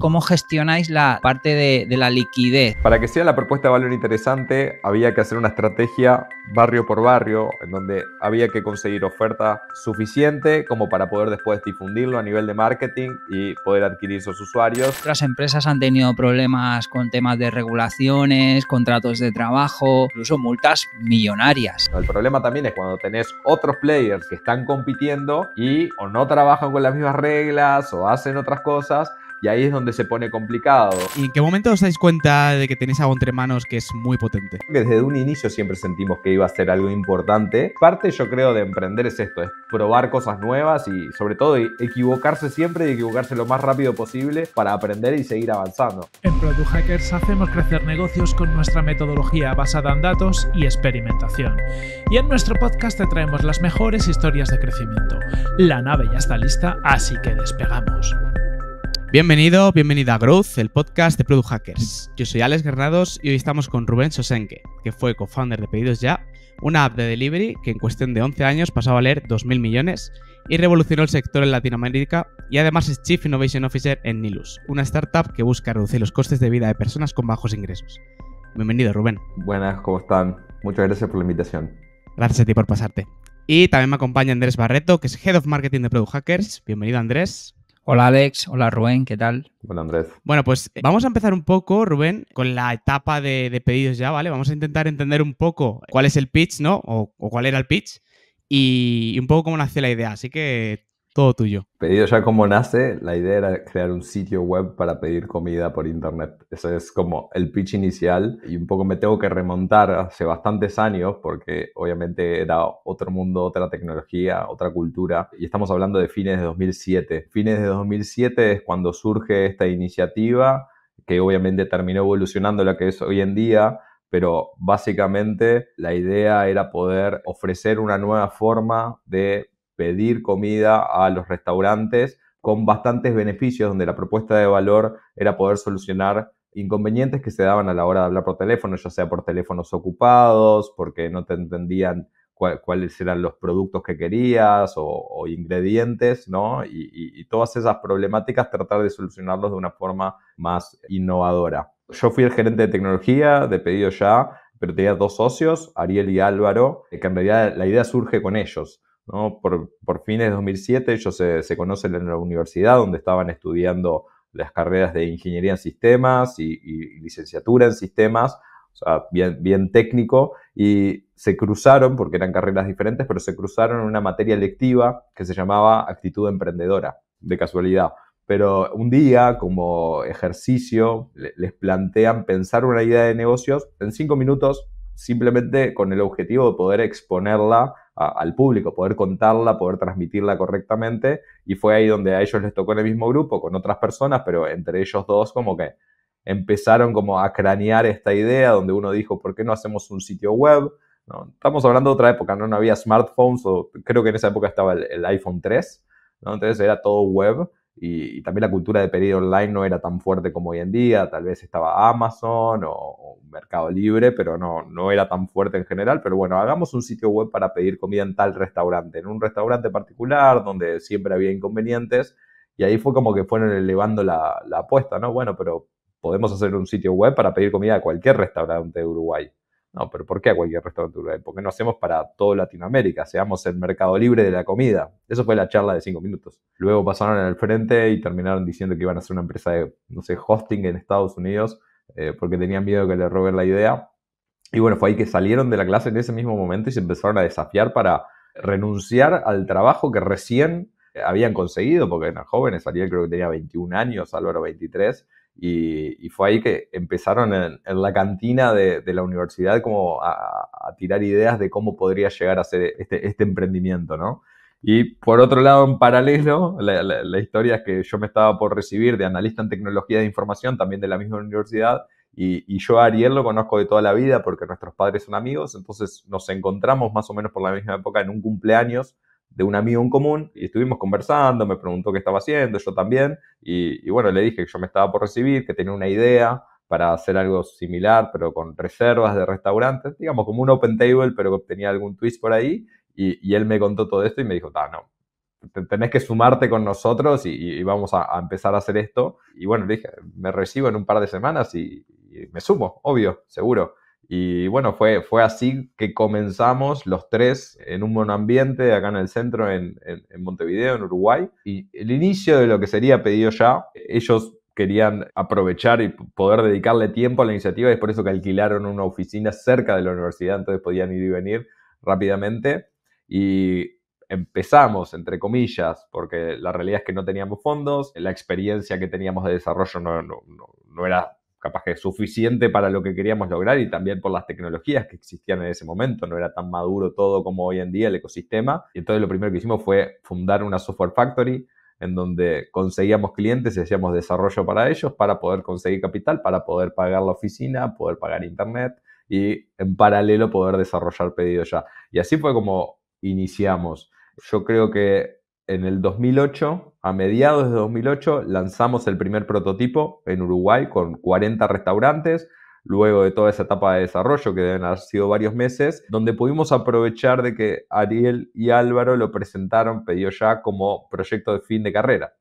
¿Cómo gestionáis la parte de, la liquidez? Para que sea la propuesta de valor interesante, había que hacer una estrategia barrio por barrio, en donde había que conseguir oferta suficiente como para poder después difundirlo a nivel de marketing y poder adquirir esos usuarios. Otras empresas han tenido problemas con temas de regulaciones, contratos de trabajo, incluso multas millonarias. El problema también es cuando tenés otros players que están compitiendo y o no trabajan con las mismas reglas o hacen otras cosas y ahí es donde se pone complicado. ¿Y en qué momento os dais cuenta de que tenéis algo entre manos que es muy potente? desde un inicio siempre sentimos que iba a ser algo importante. Parte, yo creo, de emprender es esto, es probar cosas nuevas y sobre todo e-, equivocarse siempre y equivocarse lo más rápido posible para aprender y seguir avanzando. En Product Hackers hacemos crecer negocios con nuestra metodología basada en datos y experimentación. Y en nuestro podcast te traemos las mejores historias de crecimiento. La nave ya está lista, así que despegamos. Bienvenido, bienvenida a Growth, el podcast de Product Hackers. Yo soy Alex Granados y hoy estamos con Rubén Sosenke, que fue co-founder de Pedidos Ya, una app de delivery que en cuestión de 11 años pasó a valer 2.000 millones y revolucionó el sector en Latinoamérica y además es Chief Innovation Officer en Nilus, una startup que busca reducir los costes de vida de personas con bajos ingresos. Bienvenido, Rubén. Buenas, ¿cómo están? Muchas gracias por la invitación. Gracias a ti por pasarte. Y también me acompaña Andrés Barreto, que es Head of Marketing de Product Hackers. Bienvenido, Andrés. Hola Alex, hola Rubén, ¿qué tal? Hola, Andrés. Bueno, pues eh, vamos a empezar un poco, Rubén, con la etapa de, pedidos ya, ¿vale? Vamos a intentar entender un poco cuál es el pitch, ¿no? O, cuál era el pitch y, un poco cómo nace la idea. Así que todo tuyo. Pedido ya como nace, la idea era crear un sitio web para pedir comida por internet. Ese es como el pitch inicial y un poco me tengo que remontar hace bastantes años porque obviamente era otro mundo, otra tecnología, otra cultura y estamos hablando de fines de 2007. Fines de 2007 es cuando surge esta iniciativa que obviamente terminó evolucionando la que es hoy en día, pero básicamente la idea era poder ofrecer una nueva forma de pedir comida a los restaurantes con bastantes beneficios, donde la propuesta de valor era poder solucionar inconvenientes que se daban a la hora de hablar por teléfono, ya sea por teléfonos ocupados, porque no te entendían cuáles eran los productos que querías o, ingredientes, ¿no? Y, todas esas problemáticas tratar de solucionarlos de una forma más innovadora. Yo fui el gerente de tecnología de pedido ya, pero tenía dos socios, Ariel y Álvaro, que en realidad la idea surge con ellos. Por, fines de 2007 ellos se, conocen en la universidad donde estaban estudiando las carreras de ingeniería en sistemas y, licenciatura en sistemas, o sea, bien, bien, técnico, y se cruzaron, porque eran carreras diferentes, pero se cruzaron en una materia lectiva que se llamaba actitud emprendedora, de casualidad. Pero un día, como ejercicio, les plantean pensar una idea de negocios en cinco minutos, simplemente con el objetivo de poder exponerla al público, poder contarla, poder transmitirla correctamente. Y fue ahí donde a ellos les tocó en el mismo grupo, con otras personas, pero entre ellos dos como que empezaron como a cranear esta idea, donde uno dijo, ¿por qué no hacemos un sitio web? ¿No? Estamos hablando de otra época, ¿no? había smartphones, o creo que en esa época estaba el, iPhone 3, ¿no? entonces era todo web. Y, también la cultura de pedir online no era tan fuerte como hoy en día, tal vez estaba Amazon o, Mercado Libre, pero no, no era tan fuerte en general. Pero bueno, hagamos un sitio web para pedir comida en tal restaurante, en un restaurante particular donde siempre había inconvenientes. Y ahí fue como que fueron elevando la, la apuesta, ¿no? Bueno, pero podemos hacer un sitio web para pedir comida a cualquier restaurante de Uruguay. No, pero ¿por qué a cualquier restaurante Porque ¿Por qué no hacemos para toda Latinoamérica? Seamos el mercado libre de la comida. Eso fue la charla de cinco minutos. Luego pasaron en el frente y terminaron diciendo que iban a hacer una empresa de, no sé, hosting en Estados Unidos eh, porque tenían miedo que le roben la idea. Y bueno, fue ahí que salieron de la clase en ese mismo momento y se empezaron a desafiar para renunciar al trabajo que recién habían conseguido, porque eran jóvenes, Ariel creo que tenía 21 años, Álvaro 23, y, fue ahí que empezaron en, la cantina de, la universidad como a, tirar ideas de cómo podría llegar a ser este, este emprendimiento, ¿no? Y por otro lado, en paralelo, la, historia es que yo me estaba por recibir de analista en tecnología de información, también de la misma universidad, y, y, yo a Ariel lo conozco de toda la vida porque nuestros padres son amigos, entonces nos encontramos más o menos por la misma época en un cumpleaños de un amigo en común y estuvimos conversando, me preguntó qué estaba haciendo, yo también, y, bueno, le dije que yo me estaba por recibir, que tenía una idea para hacer algo similar, pero con reservas de restaurantes, digamos como un open table, pero que tenía algún twist por ahí, y, él me contó todo esto y me dijo, ah, no, tenés que sumarte con nosotros y, vamos a, empezar a hacer esto. Y bueno, le dije, me recibo en un par de semanas y me sumo, obvio, seguro. Y bueno, fue, fue así que comenzamos los tres en un ambiente acá en el centro, en, Montevideo, en Uruguay. Y el inicio de lo que sería pedido ya, ellos querían aprovechar y poder dedicarle tiempo a la iniciativa y es por eso que alquilaron una oficina cerca de la universidad, entonces podían ir y venir rápidamente. Y empezamos, entre comillas, porque la realidad es que no teníamos fondos, la experiencia que teníamos de desarrollo no, no, no era capaz que suficiente para lo que queríamos lograr y también por las tecnologías que existían en ese momento. No era tan maduro todo como hoy en día el ecosistema. Y entonces lo primero que hicimos fue fundar una software factory en donde conseguíamos clientes y hacíamos desarrollo para ellos para poder conseguir capital, para poder pagar la oficina, poder pagar internet y en paralelo poder desarrollar pedidos ya. Y así fue como iniciamos. Yo creo que en el 2008, a mediados de 2008, lanzamos el primer prototipo en Uruguay con 40 restaurantes, luego de toda esa etapa de desarrollo, que deben haber sido varios meses, donde pudimos aprovechar de que Ariel y Álvaro lo presentaron, pedido ya, como proyecto de fin de carrera.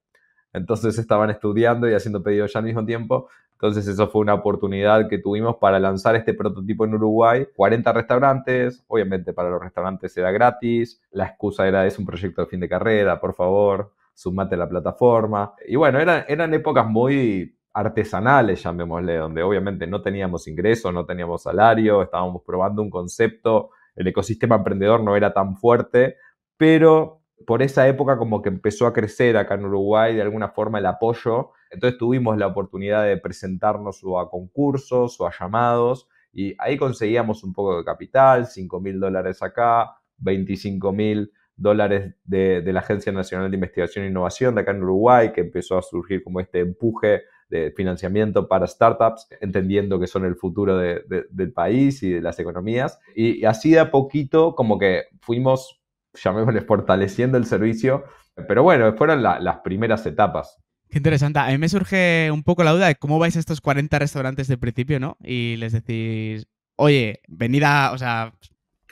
Entonces estaban estudiando y haciendo pedidos ya al mismo tiempo. Entonces eso fue una oportunidad que tuvimos para lanzar este prototipo en Uruguay. 40 restaurantes, obviamente para los restaurantes era gratis. La excusa era es un proyecto de fin de carrera, por favor, sumate a la plataforma. Y bueno, eran, eran épocas muy artesanales, llamémosle, donde obviamente no teníamos ingresos, no teníamos salario, estábamos probando un concepto, el ecosistema emprendedor no era tan fuerte, pero por esa época como que empezó a crecer acá en Uruguay de alguna forma el apoyo, entonces tuvimos la oportunidad de presentarnos o a concursos o a llamados y ahí conseguíamos un poco de capital, 5 mil dólares acá, 25 mil dólares de, la Agencia Nacional de Investigación e Innovación de acá en Uruguay, que empezó a surgir como este empuje de financiamiento para startups, entendiendo que son el futuro del país y de las economías. Y, y así de a poquito como que fuimos llamémosles, fortaleciendo el servicio. Pero bueno, fueron las primeras etapas. Qué interesante. A mí me surge un poco la duda de cómo vais a estos 40 restaurantes de principio, ¿no? Y les decís, oye, venid a, o sea,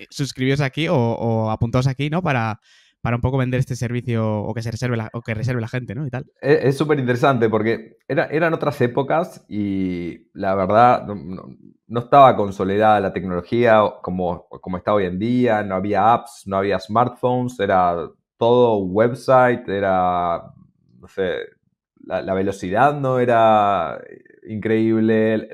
suscribíos aquí o, o apuntaos aquí, ¿no? Para, para un poco vender este servicio o que se reserve la, o que reserve la gente, ¿no? tal. E, es súper interesante porque eran otras épocas y la verdad no, estaba consolidada la tecnología como, como está hoy en día, no había apps, no había smartphones, era todo website, era, no sé, la, velocidad no era increíble,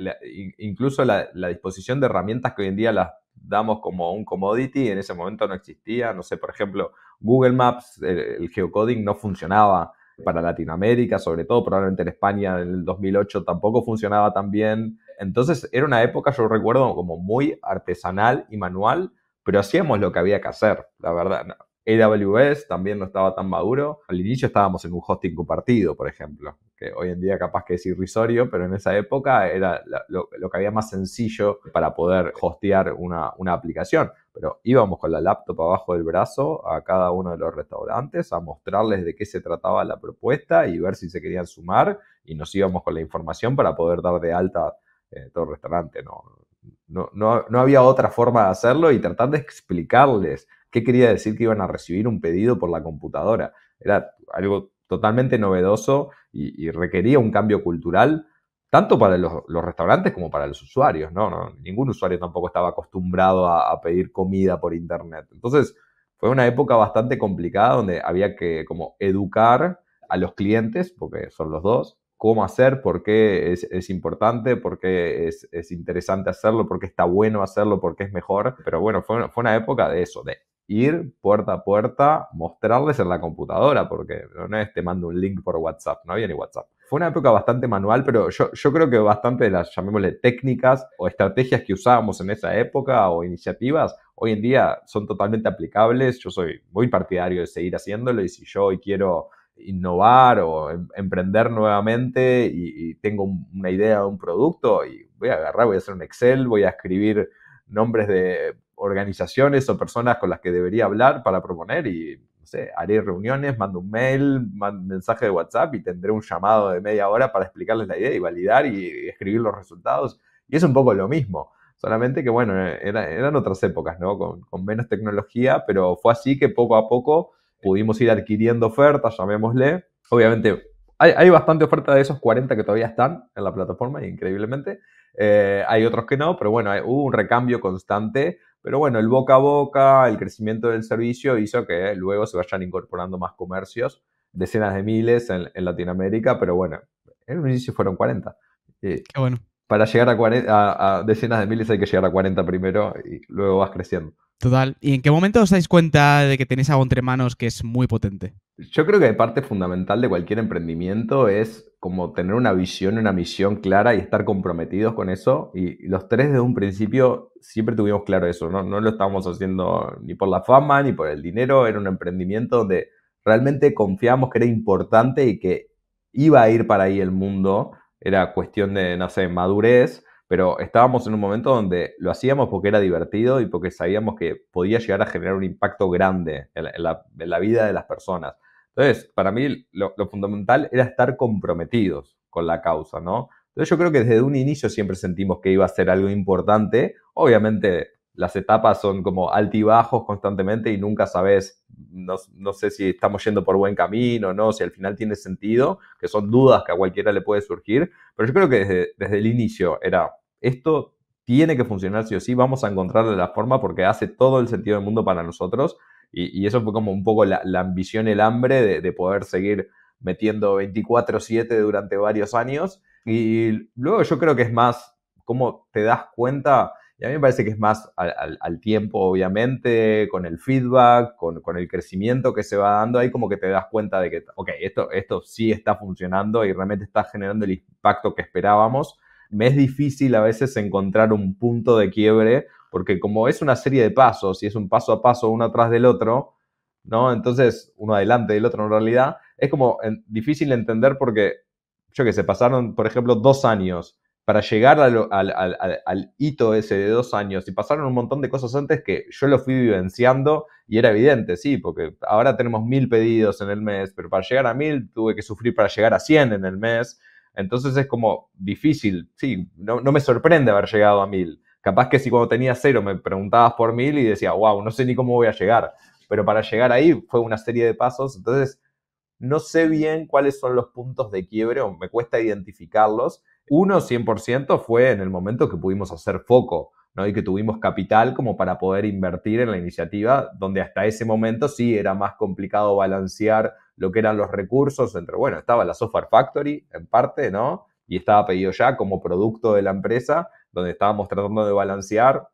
incluso la disposición de herramientas que hoy en día las damos como un commodity, en ese momento no existía, no sé, por ejemplo, Google Maps, el, geocoding no funcionaba para Latinoamérica, sobre todo probablemente en España en el 2008 tampoco funcionaba tan bien. Entonces era una época, yo recuerdo, como muy artesanal y manual, pero hacíamos lo que había que hacer, la verdad. AWS también no estaba tan maduro. Al inicio estábamos en un hosting compartido, por ejemplo, que hoy en día capaz que es irrisorio, pero en esa época era lo, que había más sencillo para poder hostear una aplicación pero íbamos con la laptop abajo del brazo a cada uno de los restaurantes a mostrarles de qué se trataba la propuesta y ver si se querían sumar y nos íbamos con la información para poder dar de alta eh, todo el restaurante. No, había otra forma de hacerlo y tratar de explicarles qué quería decir que iban a recibir un pedido por la computadora. Era algo totalmente novedoso y requería un cambio cultural tanto para los, restaurantes como para los usuarios, ¿no? ningún usuario tampoco estaba acostumbrado a, pedir comida por Internet. Entonces, fue una época bastante complicada donde había que como educar a los clientes, porque son los dos, cómo hacer, por qué es, importante, por qué es, interesante hacerlo, por qué está bueno hacerlo, por qué es mejor. Pero bueno, fue, fue una época de eso, de ir puerta a puerta, mostrarles en la computadora, porque no es te mando un link por WhatsApp, no había ni WhatsApp fue una época bastante manual, pero yo, creo que bastante de las, llamémosle, técnicas o estrategias que usábamos en esa época o iniciativas, hoy en día son totalmente aplicables. Yo soy muy partidario de seguir haciéndolo y si yo hoy quiero innovar o em, emprender nuevamente y, tengo una idea de un producto y voy a agarrar, voy a hacer un Excel, voy a escribir nombres de organizaciones o personas con las que debería hablar para proponer y haré reuniones, mando un mail, mando un mensaje de WhatsApp y tendré un llamado de media hora para explicarles la idea y validar y escribir los resultados. Y es un poco lo mismo, solamente que bueno, eran otras épocas, ¿no? Con, menos tecnología, pero fue así que poco a poco pudimos ir adquiriendo ofertas, llamémosle. Obviamente hay, bastante oferta de esos 40 que todavía están en la plataforma, increíblemente. Eh, hay otros que no, pero bueno, hubo un recambio constante pero bueno, el boca a boca, el crecimiento del servicio hizo que luego se vayan incorporando más comercios, decenas de miles en, Latinoamérica, pero bueno, en un inicio fueron 40. Eh, para llegar a, a, decenas de miles hay que llegar a 40 primero y luego vas creciendo. Total. ¿Y en qué momento os dais cuenta de que tenéis algo entre manos que es muy potente? Yo creo que parte fundamental de cualquier emprendimiento es como tener una visión, una misión clara y estar comprometidos con eso. Y los tres desde un principio siempre tuvimos claro eso, ¿no? No lo estábamos haciendo ni por la fama ni por el dinero, era un emprendimiento donde realmente confiamos que era importante y que iba a ir para ahí el mundo. Era cuestión de, no sé, madurez pero estábamos en un momento donde lo hacíamos porque era divertido y porque sabíamos que podía llegar a generar un impacto grande en la, vida de las personas. Entonces, para mí lo, lo, fundamental era estar comprometidos con la causa, ¿no? Entonces yo creo que desde un inicio siempre sentimos que iba a ser algo importante, obviamente las etapas son como altibajos constantemente y nunca sabes, no, sé si estamos yendo por buen camino o no, si al final tiene sentido, que son dudas que a cualquiera le puede surgir, pero yo creo que desde, el inicio era, esto tiene que funcionar sí o sí, vamos a encontrarle la forma porque hace todo el sentido del mundo para nosotros y, eso fue como un poco la, ambición, el hambre de, poder seguir metiendo 24/7 durante varios años y luego yo creo que es más cómo te das cuenta y a mí me parece que es más al, tiempo, obviamente, con el feedback, con, el crecimiento que se va dando, ahí como que te das cuenta de que, ok, esto, esto sí está funcionando y realmente está generando el impacto que esperábamos. Me es difícil a veces encontrar un punto de quiebre, porque como es una serie de pasos y es un paso a paso uno atrás del otro, ¿no? Entonces, uno adelante del otro en realidad, es como difícil entender porque, yo que sé, pasaron, por ejemplo, dos años para llegar al, hito ese de dos años. Y pasaron un montón de cosas antes que yo lo fui vivenciando y era evidente, sí, porque ahora tenemos mil pedidos en el mes, pero para llegar a mil tuve que sufrir para llegar a cien en el mes. Entonces es como difícil, sí, no, no me sorprende haber llegado a mil. Capaz que si cuando tenía cero me preguntabas por mil y decía, wow, no sé ni cómo voy a llegar, pero para llegar ahí fue una serie de pasos. Entonces no sé bien cuáles son los puntos de quiebre o me cuesta identificarlos. Uno, 100%, fue en el momento que pudimos hacer foco ¿no? y que tuvimos capital como para poder invertir en la iniciativa, donde hasta ese momento sí era más complicado balancear lo que eran los recursos entre, bueno, estaba la Software Factory en parte, ¿no? Y estaba pedido ya como producto de la empresa, donde estábamos tratando de balancear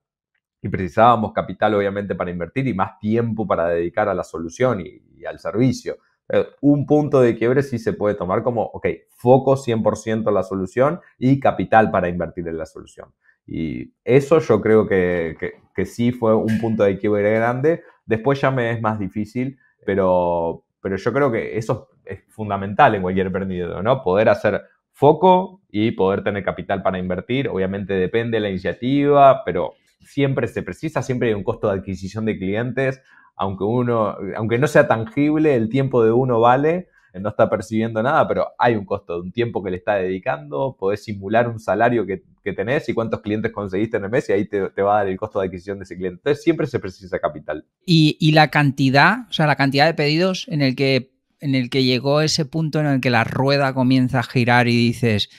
y precisábamos capital obviamente para invertir y más tiempo para dedicar a la solución y al servicio. Eh, un punto de quiebre sí se puede tomar como, ok, foco 100% en la solución y capital para invertir en la solución. Y eso yo creo que, que, sí fue un punto de quiebre grande. Después ya me es más difícil, pero, pero yo creo que eso es fundamental en cualquier emprendimiento, ¿no? Poder hacer foco y poder tener capital para invertir. Obviamente depende de la iniciativa, pero siempre se precisa, siempre hay un costo de adquisición de clientes aunque uno, aunque no sea tangible, el tiempo de uno vale, no está percibiendo nada, pero hay un costo de un tiempo que le está dedicando, podés simular un salario que, tenés y cuántos clientes conseguiste en el mes y ahí te, va a dar el costo de adquisición de ese cliente. Entonces siempre se precisa capital. ¿Y, la cantidad, o sea, la cantidad de pedidos en el que en el que llegó ese punto en el que la rueda comienza a girar y dices,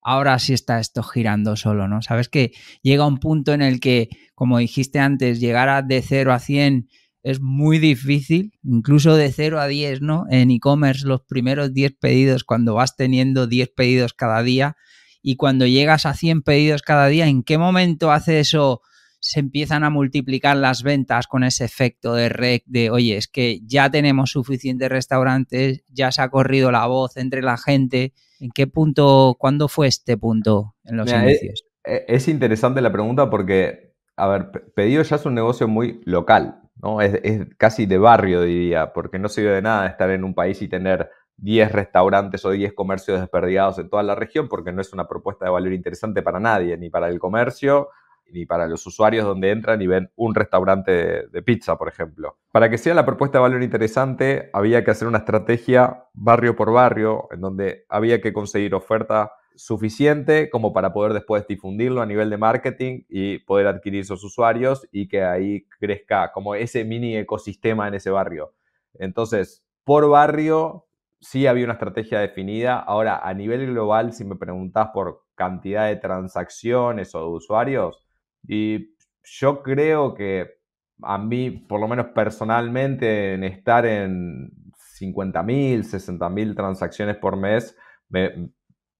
ahora sí está esto girando solo, ¿no? Sabes que llega un punto en el que, como dijiste antes, llegar de 0 a 100 es muy difícil, incluso de 0 a 10, ¿no? En e-commerce los primeros 10 pedidos, cuando vas teniendo 10 pedidos cada día y cuando llegas a 100 pedidos cada día, ¿en qué momento hace eso? Se empiezan a multiplicar las ventas con ese efecto de rec de, oye, es que ya tenemos suficientes restaurantes, ya se ha corrido la voz entre la gente. ¿En qué punto, cuándo fue este punto en los inicios? Es, es interesante la pregunta porque, a ver, pedidos ya es un negocio muy local ¿no? Es, casi de barrio, diría, porque no sirve de nada estar en un país y tener 10 restaurantes o 10 comercios desperdigados en toda la región, porque no es una propuesta de valor interesante para nadie, ni para el comercio, ni para los usuarios donde entran y ven un restaurante de pizza, por ejemplo. Para que sea la propuesta de valor interesante, había que hacer una estrategia barrio por barrio, en donde había que conseguir oferta suficiente como para poder después difundirlo a nivel de marketing y poder adquirir esos usuarios y que ahí crezca como ese mini ecosistema en ese barrio. Entonces, por barrio sí había una estrategia definida. Ahora, a nivel global, si me preguntas por cantidad de transacciones o de usuarios, y yo creo que a mí, por lo menos personalmente, en estar en 50.000, 60.000 transacciones por mes, me,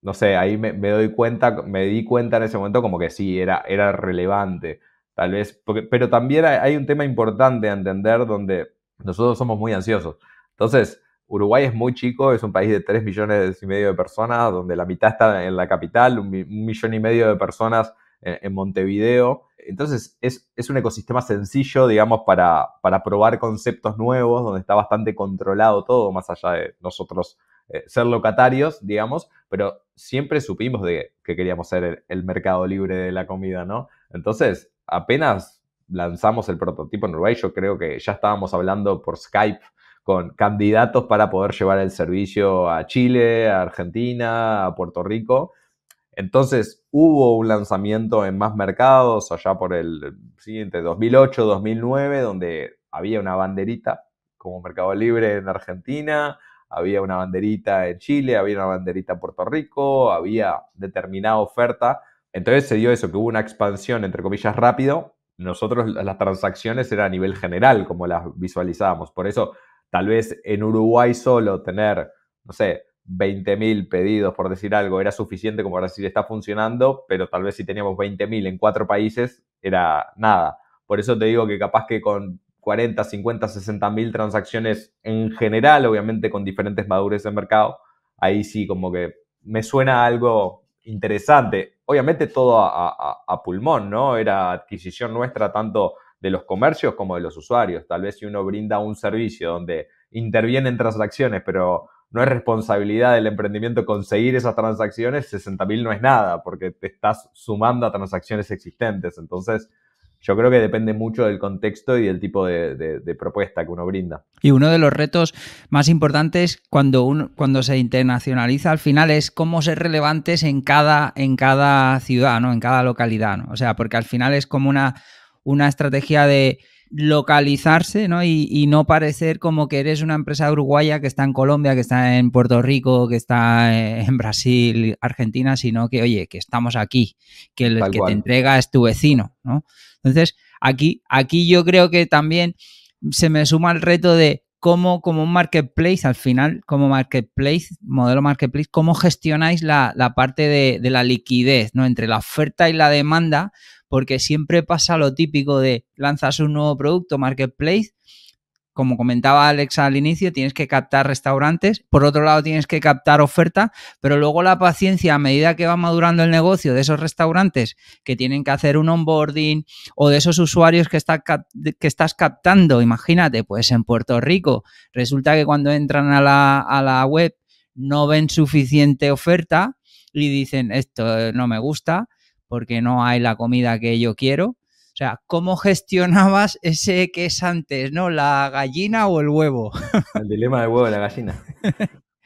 no sé, ahí me, doy cuenta, me di cuenta en ese momento como que sí, era, era relevante, tal vez, pero también hay un tema importante a entender donde nosotros somos muy ansiosos. Entonces, Uruguay es muy chico, es un país de 3 millones y medio de personas, donde la mitad está en la capital, un, millón y medio de personas en, Montevideo. Entonces, es, un ecosistema sencillo, digamos, para, probar conceptos nuevos, donde está bastante controlado todo, más allá de nosotros eh, ser locatarios, digamos, pero siempre supimos de que queríamos ser el, el mercado libre de la comida, ¿no? Entonces, apenas lanzamos el prototipo en Uruguay, yo creo que ya estábamos hablando por Skype con candidatos para poder llevar el servicio a Chile, a Argentina, a Puerto Rico. Entonces hubo un lanzamiento en más mercados allá por el siguiente 2008, 2009, donde había una banderita como Mercado Libre en Argentina, había una banderita en Chile, había una banderita en Puerto Rico, había determinada oferta. Entonces se dio eso, que hubo una expansión, entre comillas, rápido. Nosotros las transacciones eran a nivel general, como las visualizábamos. Por eso, tal vez en Uruguay solo tener, no sé, 20.000 pedidos, por decir algo, era suficiente como para decir está funcionando, pero tal vez si teníamos 20.000 en cuatro países, era nada. Por eso te digo que capaz que con 40, 50, 60 mil transacciones en general, obviamente con diferentes madures de mercado, ahí sí como que me suena algo interesante. Obviamente todo a, pulmón, ¿no? Era adquisición nuestra tanto de los comercios como de los usuarios. Tal vez si uno brinda un servicio donde intervienen transacciones, pero no es responsabilidad del emprendimiento conseguir esas transacciones, 60 mil no es nada, porque te estás sumando a transacciones existentes. Entonces, yo creo que depende mucho del contexto y del tipo de, propuesta que uno brinda. Y uno de los retos más importantes cuando, uno, cuando se internacionaliza al final es cómo ser relevantes en cada, en cada ciudad, ¿no? En cada localidad, O sea, porque al final es como una, una estrategia de localizarse Y, no parecer como que eres una empresa uruguaya que está en Colombia, que está en Puerto Rico, que está eh, en Brasil, Argentina, sino que, oye, que estamos aquí, que el que te entrega es tu vecino. ¿no? Entonces, aquí, aquí yo creo que también se me suma el reto de cómo, como un marketplace, al final, como marketplace, modelo marketplace, cómo gestionáis la, parte de, de la liquidez ¿no? entre la oferta y la demanda porque siempre pasa lo típico de lanzas un nuevo producto, marketplace, como comentaba Alex al inicio, tienes que captar restaurantes, por otro lado tienes que captar oferta, pero luego la paciencia a medida que va madurando el negocio de esos restaurantes que tienen que hacer un onboarding o de esos usuarios que, estás captando, imagínate, pues en Puerto Rico, resulta que cuando entran a la web no ven suficiente oferta y dicen, esto eh, no me gusta, porque no hay la comida que yo quiero. O sea, ¿cómo gestionabas ese que es antes, ¿no? ¿La gallina o el huevo? El dilema del huevo y la gallina.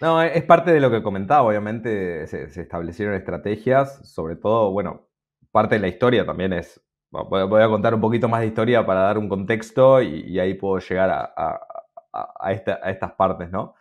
No, e, es parte de lo que comentaba, obviamente se, establecieron estrategias, sobre todo, bueno, parte de la historia también es, voy a contar un poquito más de historia para dar un contexto y, ahí puedo llegar a, estas partes, ¿no?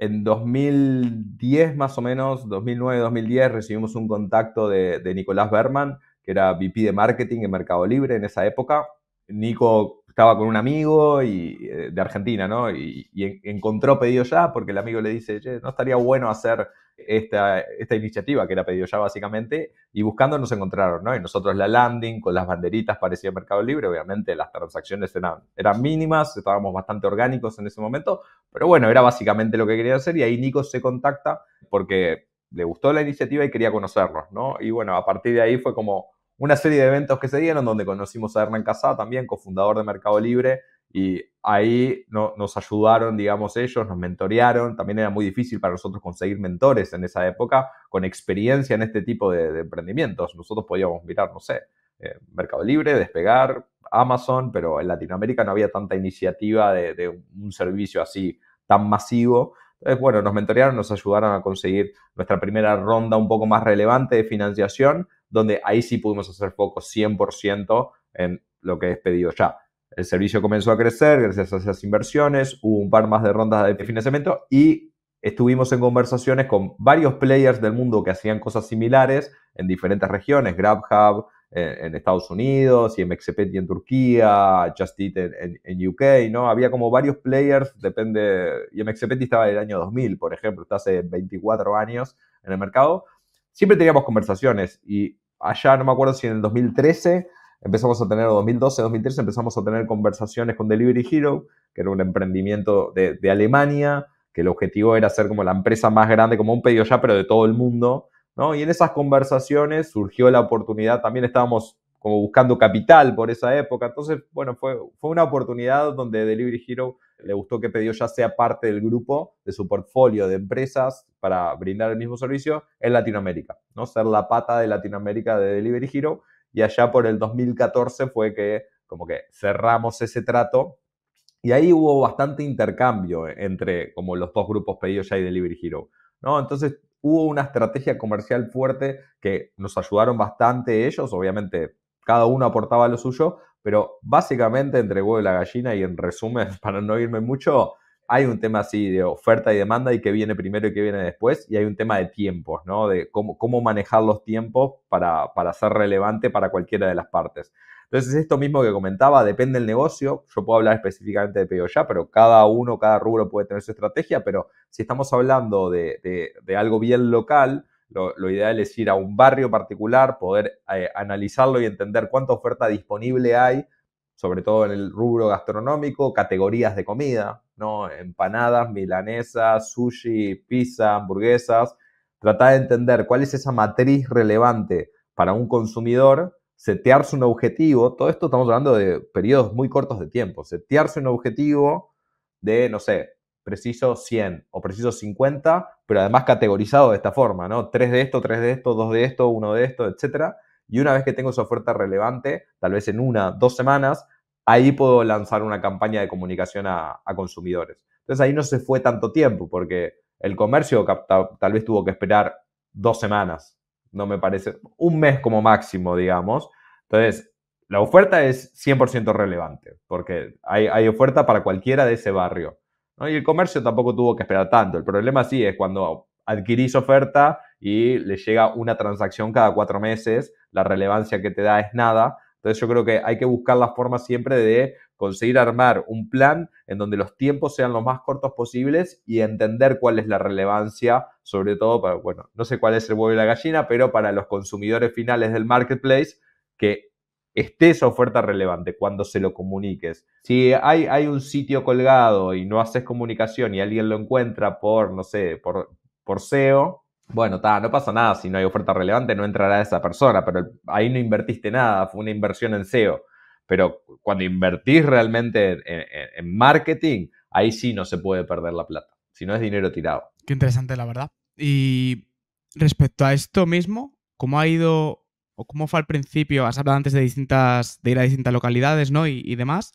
En 2010, más o menos, 2009-2010, recibimos un contacto de, Nicolás Berman, que era VP de marketing en Mercado Libre en esa época. Nico estaba con un amigo y, eh, de Argentina, ¿no? Y, encontró pedido ya porque el amigo le dice, no estaría bueno hacer esta, esta iniciativa que era pedido ya básicamente, y buscando nos encontraron, ¿no? Y nosotros la landing con las banderitas parecía Mercado Libre, obviamente las transacciones eran, eran mínimas, estábamos bastante orgánicos en ese momento, pero bueno, era básicamente lo que quería hacer y ahí Nico se contacta porque le gustó la iniciativa y quería conocernos, ¿no? Y bueno, a partir de ahí fue como una serie de eventos que se dieron donde conocimos a Hernán Casá también, cofundador de Mercado Libre, y ahí nos ayudaron, digamos, ellos, nos mentorearon. También era muy difícil para nosotros conseguir mentores en esa época con experiencia en este tipo de, emprendimientos. Nosotros podíamos mirar, no sé, eh, Mercado Libre, Despegar, Amazon, pero en Latinoamérica no había tanta iniciativa de, de un servicio así tan masivo. Entonces, bueno, nos mentorearon, nos ayudaron a conseguir nuestra primera ronda un poco más relevante de financiación donde ahí sí pudimos hacer foco 100% en lo que es pedido ya. El servicio comenzó a crecer gracias a esas inversiones, hubo un par más de rondas de financiamiento y estuvimos en conversaciones con varios players del mundo que hacían cosas similares en diferentes regiones, GrabHub eh, en, Estados Unidos, y en Turquía, justit en, UK, ¿no? Había como varios players, depende, y MXPT estaba del año 2000, por ejemplo, está hace 24 años en el mercado, siempre teníamos conversaciones y allá, no me acuerdo si en el 2013 empezamos a tener, o 2012, 2013 empezamos a tener conversaciones con Delivery Hero, que era un emprendimiento de, Alemania, que el objetivo era ser como la empresa más grande, como un pedido ya, pero de todo el mundo, ¿no? Y en esas conversaciones surgió la oportunidad, también estábamos como buscando capital por esa época, entonces, bueno, fue, fue una oportunidad donde Delivery Hero le gustó que Pedido ya sea parte del grupo de su portfolio de empresas para brindar el mismo servicio en Latinoamérica, ¿no? Ser la pata de Latinoamérica de Delivery Hero y allá por el 2014 fue que como que cerramos ese trato y ahí hubo bastante intercambio entre como los dos grupos Pedio ya y Delivery Hero, ¿no? Entonces hubo una estrategia comercial fuerte que nos ayudaron bastante ellos, obviamente cada uno aportaba lo suyo, pero básicamente entre huevo y la gallina, y en resumen, para no irme mucho, hay un tema así de oferta y demanda y qué viene primero y qué viene después, y hay un tema de tiempos, ¿no? De cómo, manejar los tiempos para, ser relevante para cualquiera de las partes. Entonces, esto mismo que comentaba, depende del negocio, yo puedo hablar específicamente de pedido pero cada uno, cada rubro puede tener su estrategia, pero si estamos hablando de algo bien local, lo, ideal es ir a un barrio particular, poder eh, analizarlo y entender cuánta oferta disponible hay, sobre todo en el rubro gastronómico, categorías de comida, ¿no? Empanadas, milanesas, sushi, pizza, hamburguesas. Tratar de entender cuál es esa matriz relevante para un consumidor setearse un objetivo, todo esto estamos hablando de periodos muy cortos de tiempo, setearse un objetivo de, no sé, preciso 100 o preciso 50, pero además categorizado de esta forma, ¿no? Tres de esto, tres de esto, dos de esto, uno de esto, etc. Y una vez que tengo esa oferta relevante, tal vez en una, dos semanas, ahí puedo lanzar una campaña de comunicación a, consumidores. Entonces ahí no se fue tanto tiempo porque el comercio tal vez tuvo que esperar dos semanas, no me parece, un mes como máximo, digamos. Entonces, la oferta es 100% relevante, porque hay, oferta para cualquiera de ese barrio. Y el comercio tampoco tuvo que esperar tanto. El problema sí es cuando adquirís oferta y le llega una transacción cada cuatro meses, la relevancia que te da es nada. Entonces yo creo que hay que buscar la forma siempre de conseguir armar un plan en donde los tiempos sean los más cortos posibles y entender cuál es la relevancia, sobre todo para, bueno, no sé cuál es el huevo y la gallina, pero para los consumidores finales del marketplace, que esté esa oferta relevante cuando se lo comuniques. Si hay, hay un sitio colgado y no haces comunicación y alguien lo encuentra por, no sé, por, por SEO, bueno, no pasa nada, si no hay oferta relevante no entrará esa persona, pero ahí no invertiste nada, fue una inversión en SEO. Pero cuando invertís realmente en marketing, ahí sí no se puede perder la plata, si no es dinero tirado. Qué interesante, la verdad. Y respecto a esto mismo, ¿cómo ha ido cómo fue al principio, has hablado antes de distintas, de ir a distintas localidades, ¿no? Y, demás.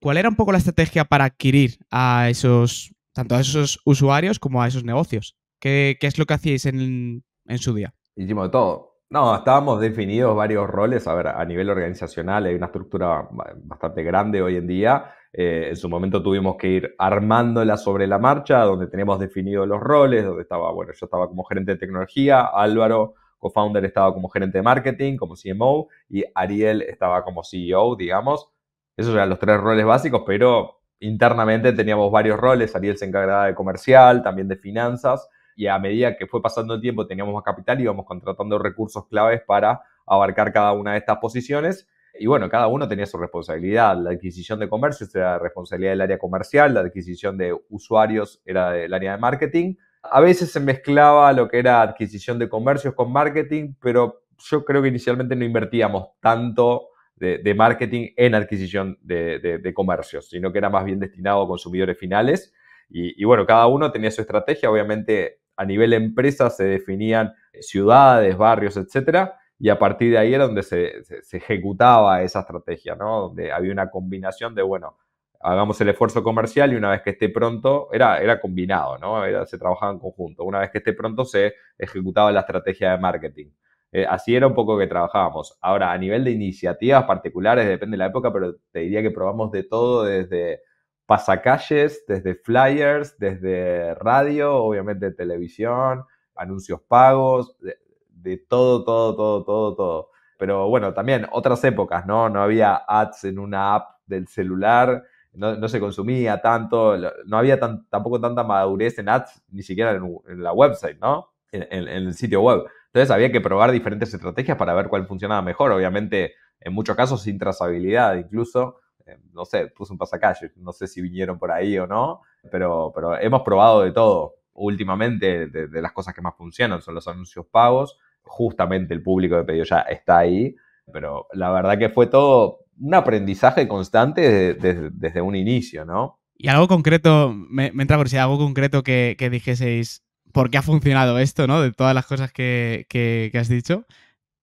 ¿Cuál era un poco la estrategia para adquirir a esos, tanto a esos usuarios como a esos negocios? ¿Qué, es lo que hacíais en, en su día? Hicimos de todo. No, estábamos definidos varios roles. A ver, a nivel organizacional hay una estructura bastante grande hoy en día. Eh, en su momento tuvimos que ir armándola sobre la marcha, donde teníamos definidos los roles, donde estaba, bueno, yo estaba como gerente de tecnología, Álvaro co-founder estaba como gerente de marketing, como CMO, y Ariel estaba como CEO, digamos. Esos eran los tres roles básicos, pero internamente teníamos varios roles. Ariel se encargaba de comercial, también de finanzas, y a medida que fue pasando el tiempo teníamos más capital y íbamos contratando recursos claves para abarcar cada una de estas posiciones. Y bueno, cada uno tenía su responsabilidad. La adquisición de comercios era responsabilidad del área comercial, la adquisición de usuarios era del área de marketing, a veces se mezclaba lo que era adquisición de comercios con marketing, pero yo creo que inicialmente no invertíamos tanto de, marketing en adquisición de, comercios, sino que era más bien destinado a consumidores finales. Y, bueno, cada uno tenía su estrategia, obviamente a nivel empresa se definían ciudades, barrios, etcétera, y a partir de ahí era donde se, ejecutaba esa estrategia, ¿no? Donde había una combinación de, bueno, hagamos el esfuerzo comercial y una vez que esté pronto, era, era combinado, ¿no? se trabajaba en conjunto. Una vez que esté pronto se ejecutaba la estrategia de marketing. Eh, así era un poco que trabajábamos. Ahora, a nivel de iniciativas particulares, depende de la época, pero te diría que probamos de todo desde pasacalles, desde flyers, desde radio, obviamente televisión, anuncios pagos, de, de todo, todo, todo, todo, todo. Pero bueno, también otras épocas, ¿no? No había ads en una app del celular, no, se consumía tanto, no había tampoco tanta madurez en ads, ni siquiera en, la website, ¿no? En, el sitio web. Entonces había que probar diferentes estrategias para ver cuál funcionaba mejor. Obviamente, en muchos casos sin trazabilidad, incluso, eh, no sé, puse un pasacalle, no sé si vinieron por ahí o no, pero, pero hemos probado de todo. Últimamente, de, de las cosas que más funcionan son los anuncios pagos. Justamente el público de pedido ya está ahí, pero la verdad que fue todo un aprendizaje constante desde, un inicio, ¿no? Y algo concreto, me, me entra por si algo concreto que, dijeseis, ¿por qué ha funcionado esto, ¿no? De todas las cosas que, has dicho.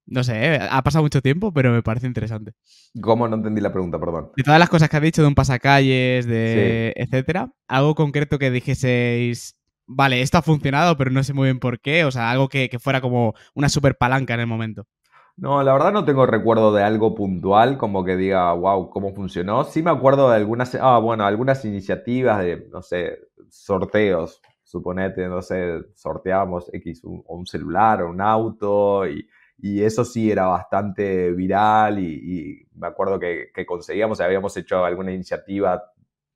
No sé, eh, ha pasado mucho tiempo, pero me parece interesante. ¿Cómo no entendí la pregunta, perdón? De todas las cosas que has dicho, de un pasacalles, de etcétera, algo concreto que dijeseis, vale, esto ha funcionado, pero no sé muy bien por qué, o sea, algo que, que fuera como una super palanca en el momento. No, la verdad no tengo recuerdo de algo puntual, como que diga, wow, cómo funcionó. Sí me acuerdo de algunas, ah, bueno, algunas iniciativas de, no sé, sorteos. Suponete, no sé, sorteábamos X, un, un celular o un auto y, eso sí era bastante viral y, me acuerdo que, que, conseguíamos, habíamos hecho alguna iniciativa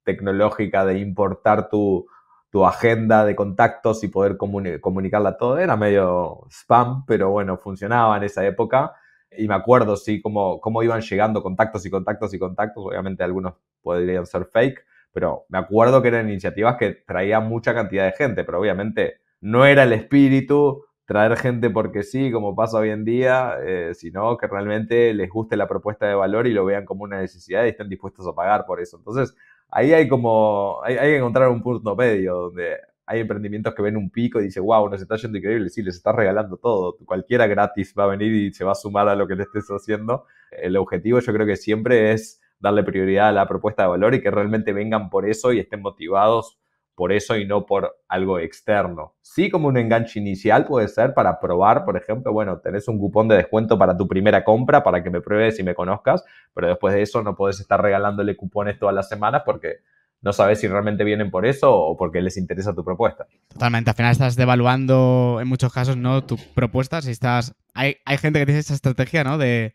tecnológica de importar tu, tu agenda de contactos y poder comunicarla todo. Era medio spam, pero bueno, funcionaba en esa época. Y me acuerdo, sí, cómo, cómo iban llegando contactos y contactos y contactos. Obviamente algunos podrían ser fake, pero me acuerdo que eran iniciativas que traían mucha cantidad de gente, pero obviamente no era el espíritu traer gente porque sí, como pasa hoy en día, eh, sino que realmente les guste la propuesta de valor y lo vean como una necesidad y estén dispuestos a pagar por eso. Entonces, ahí hay como, hay, que encontrar un punto medio donde hay emprendimientos que ven un pico y dicen, wow, nos está yendo increíble. Sí, les estás regalando todo. Cualquiera gratis va a venir y se va a sumar a lo que le estés haciendo. El objetivo yo creo que siempre es darle prioridad a la propuesta de valor y que realmente vengan por eso y estén motivados por eso y no por algo externo. Sí, como un enganche inicial puede ser para probar, por ejemplo, bueno, tenés un cupón de descuento para tu primera compra para que me pruebes y me conozcas, pero después de eso no puedes estar regalándole cupones todas las semanas porque no sabes si realmente vienen por eso o porque les interesa tu propuesta. Totalmente, al final estás devaluando en muchos casos, ¿no? Tu propuesta, si estás... Hay, gente que tiene esa estrategia, ¿no? De,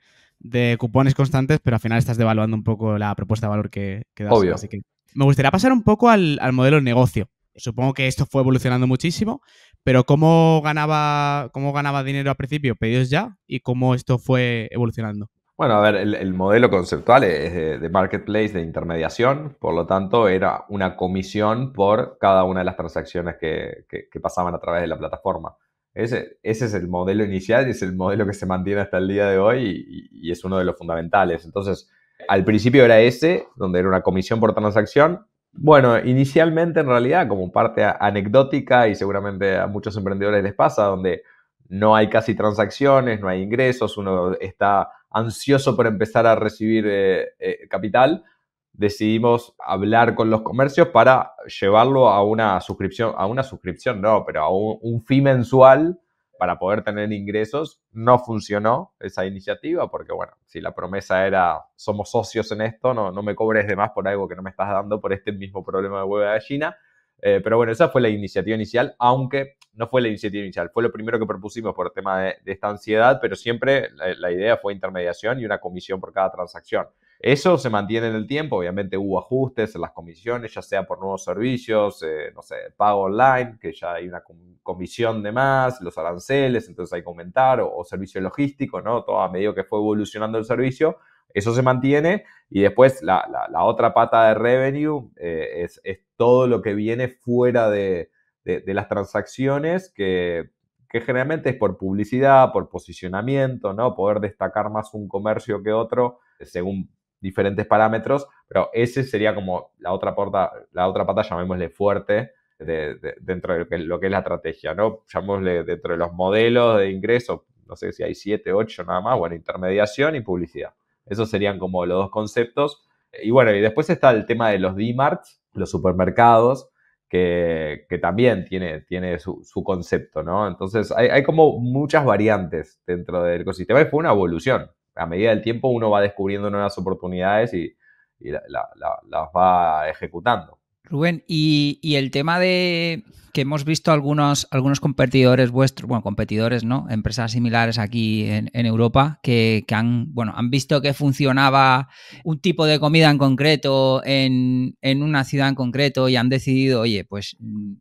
cupones constantes, pero al final estás devaluando un poco la propuesta de valor que, que das. Obvio. Así que me gustaría pasar un poco al, modelo de negocio. Supongo que esto fue evolucionando muchísimo, pero ¿cómo ganaba, cómo ganaba dinero al principio? ¿Pedidos ya? ¿Y cómo esto fue evolucionando? Bueno, a ver, el, modelo conceptual es de, marketplace de intermediación, por lo tanto era una comisión por cada una de las transacciones que, pasaban a través de la plataforma. Ese, ese, es el modelo inicial y es el modelo que se mantiene hasta el día de hoy y es uno de los fundamentales. Entonces, al principio era ese, donde era una comisión por transacción. Bueno, inicialmente en realidad, como parte anecdótica y seguramente a muchos emprendedores les pasa, donde no hay casi transacciones, no hay ingresos, uno está ansioso por empezar a recibir eh, eh, capital, decidimos hablar con los comercios para llevarlo a una suscripción, a una suscripción no, pero a un, un fee mensual para poder tener ingresos. No funcionó esa iniciativa porque, bueno, si la promesa era somos socios en esto, no, no me cobres de más por algo que no me estás dando por este mismo problema de huevo de gallina. Eh, pero bueno, esa fue la iniciativa inicial, aunque no fue la iniciativa inicial, fue lo primero que propusimos por el tema de, esta ansiedad, pero siempre la idea fue intermediación y una comisión por cada transacción. Eso se mantiene en el tiempo, obviamente hubo ajustes en las comisiones, ya sea por nuevos servicios, eh, no sé, pago online, que ya hay una comisión de más, los aranceles, entonces hay que aumentar, o, servicio logístico, ¿no? Todo a medida que fue evolucionando el servicio, eso se mantiene y después la, otra pata de revenue eh, es, todo lo que viene fuera de, las transacciones que, que, generalmente es por publicidad, por posicionamiento, ¿no? Poder destacar más un comercio que otro eh, según diferentes parámetros, pero ese sería como la otra, porta, la otra pata, llamémosle fuerte, dentro de lo que, es la estrategia, ¿no? Llamémosle dentro de los modelos de ingreso, no sé si hay siete, ocho, nada más, bueno, intermediación y publicidad. Esos serían como los dos conceptos. Y bueno, y después está el tema de los DMARTs, los supermercados, que, también tiene, tiene su, concepto, ¿no? Entonces hay, hay como muchas variantes dentro del ecosistema y fue una evolución a medida del tiempo uno va descubriendo nuevas oportunidades y, las va ejecutando. Rubén, y, el tema de que hemos visto algunos, algunos competidores vuestros, bueno, competidores, ¿no? Empresas similares aquí en, Europa que, han, bueno, han visto que funcionaba un tipo de comida en concreto en, en una ciudad en concreto y han decidido, oye, pues mm,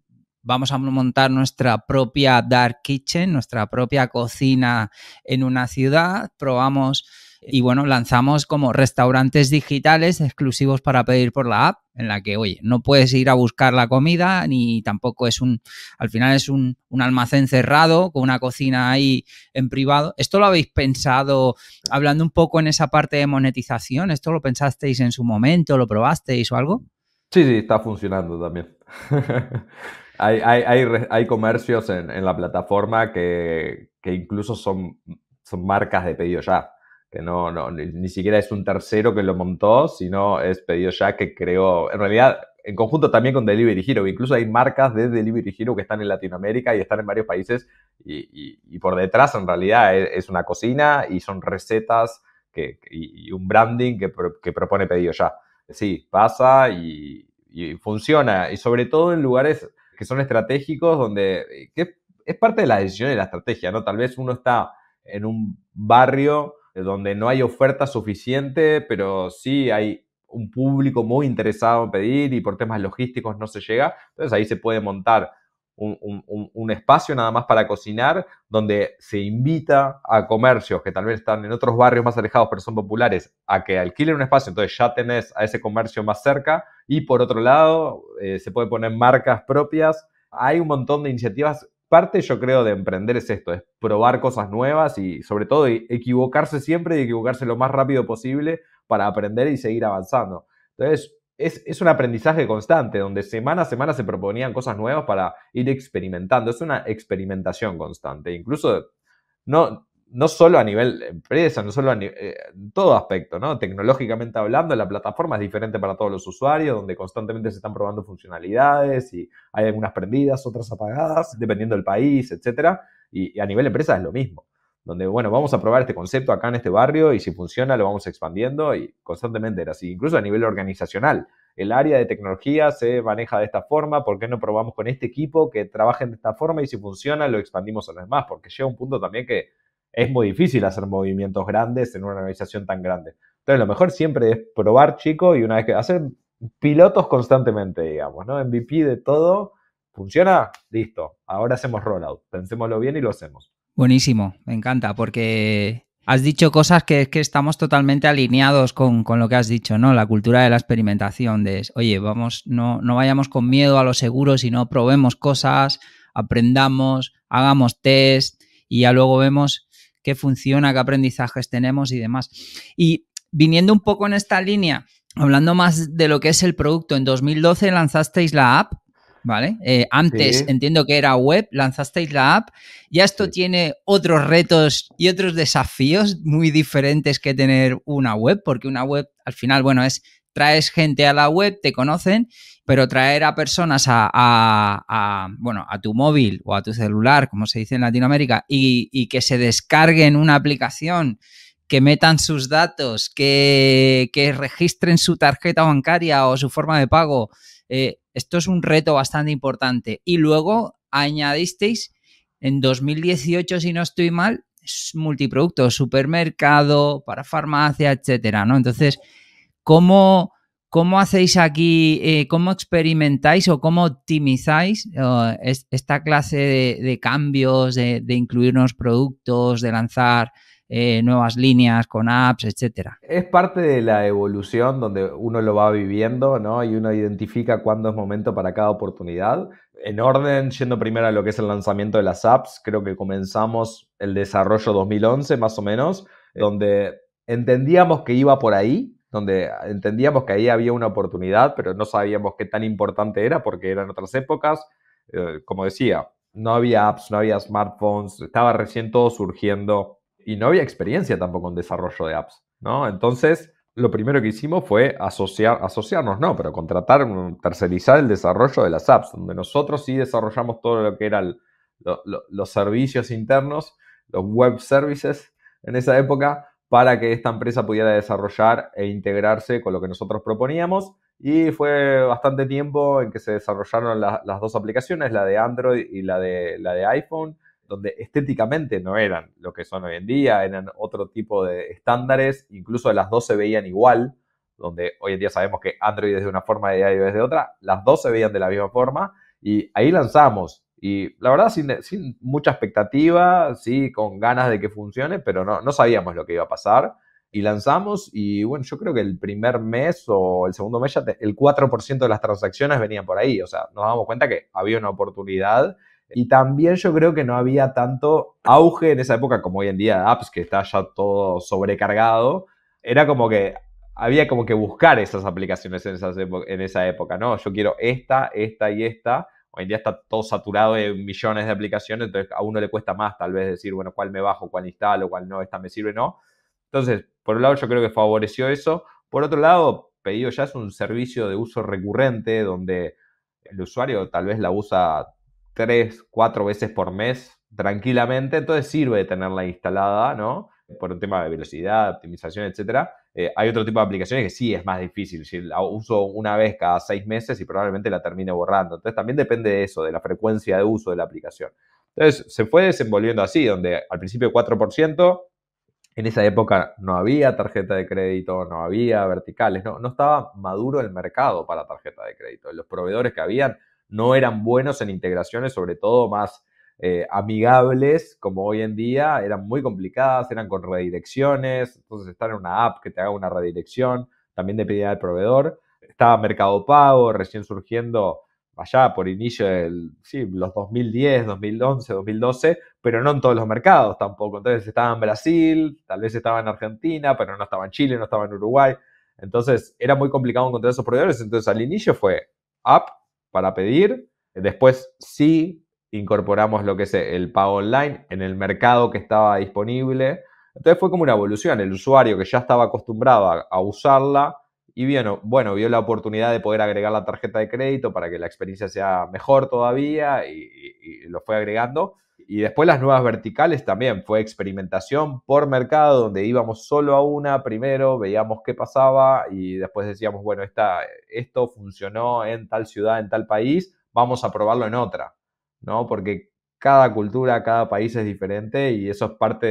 vamos a montar nuestra propia dark kitchen, nuestra propia cocina en una ciudad, probamos y bueno, lanzamos como restaurantes digitales exclusivos para pedir por la app, en la que, oye, no puedes ir a buscar la comida, ni tampoco es un, al final es un, un almacén cerrado, con una cocina ahí en privado. ¿Esto lo habéis pensado, hablando un poco en esa parte de monetización, esto lo pensasteis en su momento, lo probasteis o algo? Sí, sí, está funcionando también. Hay, hay, hay, comercios en, en, la plataforma que, que incluso son, son marcas de pedido ya, que no, no ni, siquiera es un tercero que lo montó, sino es pedido ya que creó, en realidad, en conjunto también con Delivery Hero, incluso hay marcas de Delivery Hero que están en Latinoamérica y están en varios países y, y, por detrás en realidad e, es, una cocina y son recetas que, y, un branding que, que propone pedido ya. Sí, pasa y, y funciona, y sobre todo en lugares que son estratégicos, donde eh, que es parte de la decisión y de la estrategia, ¿no? Tal vez uno está en un barrio eh, donde no hay oferta suficiente, pero sí hay un público muy interesado en pedir y por temas logísticos no se llega. Entonces ahí se puede montar un, espacio nada más para cocinar, donde se invita a comercios que tal vez están en otros barrios más alejados, pero son populares, a que alquilen un espacio, entonces ya tenés a ese comercio más cerca, y por otro lado, eh, se puede poner marcas propias. Hay un montón de iniciativas. Parte, yo creo, de emprender es esto, es probar cosas nuevas y sobre todo e-, equivocarse siempre y equivocarse lo más rápido posible para aprender y seguir avanzando. Entonces, es, un aprendizaje constante, donde semana a semana se proponían cosas nuevas para ir experimentando. Es una experimentación constante, incluso no, solo a nivel empresa, no solo a nivel, eh, en todo aspecto, ¿no? Tecnológicamente hablando, la plataforma es diferente para todos los usuarios, donde constantemente se están probando funcionalidades y hay algunas prendidas, otras apagadas, dependiendo del país, etc. y a nivel empresa es lo mismo donde, bueno, vamos a probar este concepto acá en este barrio y si funciona lo vamos expandiendo y constantemente era así, incluso a nivel organizacional. El área de tecnología se maneja de esta forma, ¿por qué no probamos con este equipo que trabajen de esta forma y si funciona lo expandimos a los demás? Porque llega un punto también que es muy difícil hacer movimientos grandes en una organización tan grande. Entonces, lo mejor siempre es probar, chico, y una vez que hacen pilotos constantemente, digamos, ¿no? MVP de todo, ¿funciona? Listo, ahora hacemos rollout, pensémoslo bien y lo hacemos. Buenísimo, me encanta, porque has dicho cosas que que estamos totalmente alineados con, lo que has dicho, ¿no? La cultura de la experimentación, de, oye, vamos, no, no vayamos con miedo a lo seguro, sino probemos cosas, aprendamos, hagamos test y ya luego vemos qué funciona, qué aprendizajes tenemos y demás. Y viniendo un poco en esta línea, hablando más de lo que es el producto, en 2012 lanzasteis la app ¿vale? Eh, antes entiendo que era web, lanzasteis la app. Ya esto tiene otros retos y otros desafíos muy diferentes que tener una web, porque una web al final, bueno, es traes gente a la web, te conocen, pero traer a personas a, bueno, a tu móvil o a tu celular, como se dice en Latinoamérica, y, que se descarguen una aplicación que metan sus datos, que, que, registren su tarjeta bancaria o su forma de pago. Eh, esto es un reto bastante importante. Y luego añadisteis en 2018, si no estoy mal, multiproductos, supermercado, para farmacia, etcétera, ¿no? Entonces, ¿cómo, hacéis aquí, eh, cómo experimentáis o cómo optimizáis eh, esta clase de, cambios, de, de, incluir productos, de lanzar eh, nuevas líneas con apps, etcétera. Es parte de la evolución donde uno lo va viviendo, ¿no? Y uno identifica cuándo es momento para cada oportunidad. En orden, yendo primero a lo que es el lanzamiento de las apps, creo que comenzamos el desarrollo 2011 más o menos, donde entendíamos que iba por ahí, donde entendíamos que ahí había una oportunidad, pero no sabíamos qué tan importante era porque eran otras épocas. Eh, como decía, no había apps, no había smartphones, estaba recién todo surgiendo y no había experiencia tampoco en desarrollo de apps, ¿no? Entonces, lo primero que hicimos fue asociar, asociarnos, no, pero contratar, mm, tercerizar el desarrollo de las apps, donde nosotros sí desarrollamos todo lo que eran los servicios internos, los web services en esa época, para que esta empresa pudiera desarrollar e integrarse con lo que nosotros proponíamos. Y fue bastante tiempo en que se desarrollaron las dos aplicaciones, la de Android y la de, la de iPhone donde estéticamente no eran lo que son hoy en día, eran otro tipo de estándares, incluso las dos se veían igual, donde hoy en día sabemos que Android es de una forma y iOS de otra, las dos se veían de la misma forma y ahí lanzamos. Y la verdad, sin, mucha expectativa, sí, con ganas de que funcione, pero no, no sabíamos lo que iba a pasar y lanzamos y bueno, yo creo que el primer mes o el segundo mes ya el 4% de las transacciones venían por ahí, o sea, nos damos cuenta que había una oportunidad y también yo creo que no había tanto auge en esa época como hoy en día de apps, que está ya todo sobrecargado. Era como que había como que buscar esas aplicaciones en, en esa época, ¿no? Yo quiero esta, esta y esta. Hoy en día está todo saturado de millones de aplicaciones, entonces a uno le cuesta más tal vez decir, bueno, cuál me bajo, cuál instalo, cuál no, esta me sirve, no. Entonces, por un lado yo creo que favoreció eso. Por otro lado, pedido ya es un servicio de uso recurrente donde el usuario tal vez la usa tres, cuatro veces por mes tranquilamente, entonces sirve tenerla instalada, ¿no? Por un tema de velocidad, optimización, etcétera. Eh, hay otro tipo de aplicaciones que sí es más difícil. Si la uso una vez cada seis meses y probablemente la termine borrando. Entonces también depende de eso, de la frecuencia de uso de la aplicación. Entonces se fue desenvolviendo así, donde al principio 4%, en esa época no había tarjeta de crédito, no había verticales, no, no estaba maduro el mercado para tarjeta de crédito. Los proveedores que habían no eran buenos en integraciones, sobre todo más eh, amigables, como hoy en día, eran muy complicadas, eran con redirecciones, entonces estar en una app que te haga una redirección, también dependía del proveedor. Estaba Mercado Pago recién surgiendo allá por inicio de los 2010, 2011, 2012, pero no en todos los mercados tampoco. Entonces estaba en Brasil, tal vez estaba en Argentina, pero no estaba en Chile, no estaba en Uruguay. Entonces era muy complicado encontrar esos proveedores. Entonces al inicio fue app para pedir. Después sí incorporamos lo que es el pago online en el mercado que estaba disponible. Entonces fue como una evolución. El usuario que ya estaba acostumbrado a, usarla y bueno, vio la oportunidad de poder agregar la tarjeta de crédito para que la experiencia sea mejor todavía y lo fue agregando y después las nuevas verticales también, fue experimentación por mercado, donde íbamos solo a una primero, veíamos qué pasaba y después decíamos, bueno, esto funcionó en tal ciudad, en tal país, vamos a probarlo en otra, ¿no? Porque cada cultura, cada país es diferente y eso es parte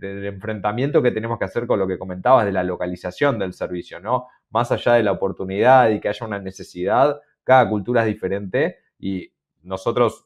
del enfrentamiento que tenemos que hacer con lo que comentabas de la localización del servicio, ¿no? Más allá de la oportunidad y que haya una necesidad, cada cultura es diferente y nosotros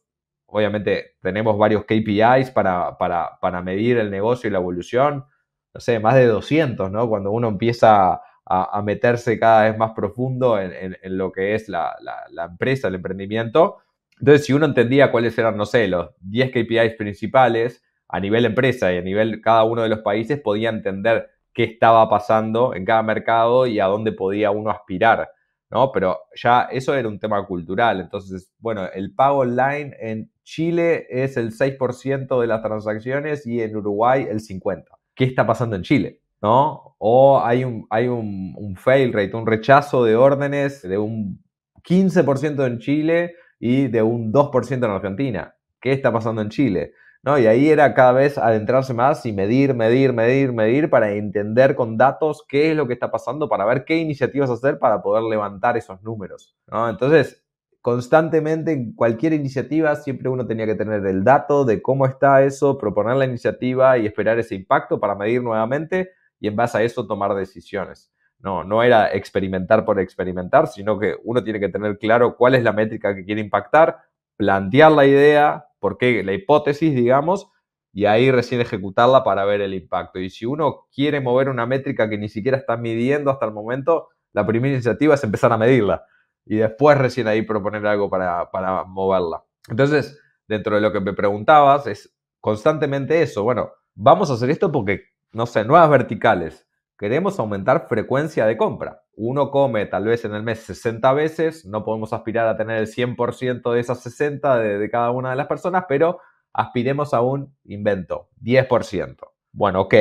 obviamente tenemos varios KPIs para, para, para, medir el negocio y la evolución, no sé, más de 200, ¿no? Cuando uno empieza a, meterse cada vez más profundo en, lo que es la, la, empresa, el emprendimiento. Entonces, si uno entendía cuáles eran, no sé, los 10 KPIs principales a nivel empresa y a nivel cada uno de los países, podía entender qué estaba pasando en cada mercado y a dónde podía uno aspirar, ¿no? Pero ya eso era un tema cultural. Entonces, bueno, el pago online en Chile es el 6% de las transacciones y en Uruguay el 50%. ¿Qué está pasando en Chile? ¿No? O hay un, hay un, fail rate, un rechazo de órdenes de un 15% en Chile y de un 2% en Argentina. ¿Qué está pasando en Chile? ¿No? Y ahí era cada vez adentrarse más y medir, medir, medir, medir para entender con datos qué es lo que está pasando, para ver qué iniciativas hacer para poder levantar esos números. Entonces, constantemente en cualquier iniciativa siempre uno tenía que tener el dato de cómo está eso, proponer la iniciativa y esperar ese impacto para medir nuevamente y en base a eso tomar decisiones. No, no era experimentar por experimentar, sino que uno tiene que tener claro cuál es la métrica que quiere impactar, plantear la idea, por la hipótesis, digamos, y ahí recién ejecutarla para ver el impacto. Y si uno quiere mover una métrica que ni siquiera está midiendo hasta el momento, la primera iniciativa es empezar a medirla y después recién ahí proponer algo para, moverla. Entonces, dentro de lo que me preguntabas, es constantemente eso. Bueno, vamos a hacer esto porque, no sé, nuevas verticales. Queremos aumentar frecuencia de compra. Uno come tal vez en el mes 60 veces, no podemos aspirar a tener el 100% de esas 60 de, de, cada una de las personas, pero aspiremos a un invento, 10%. Bueno, ok,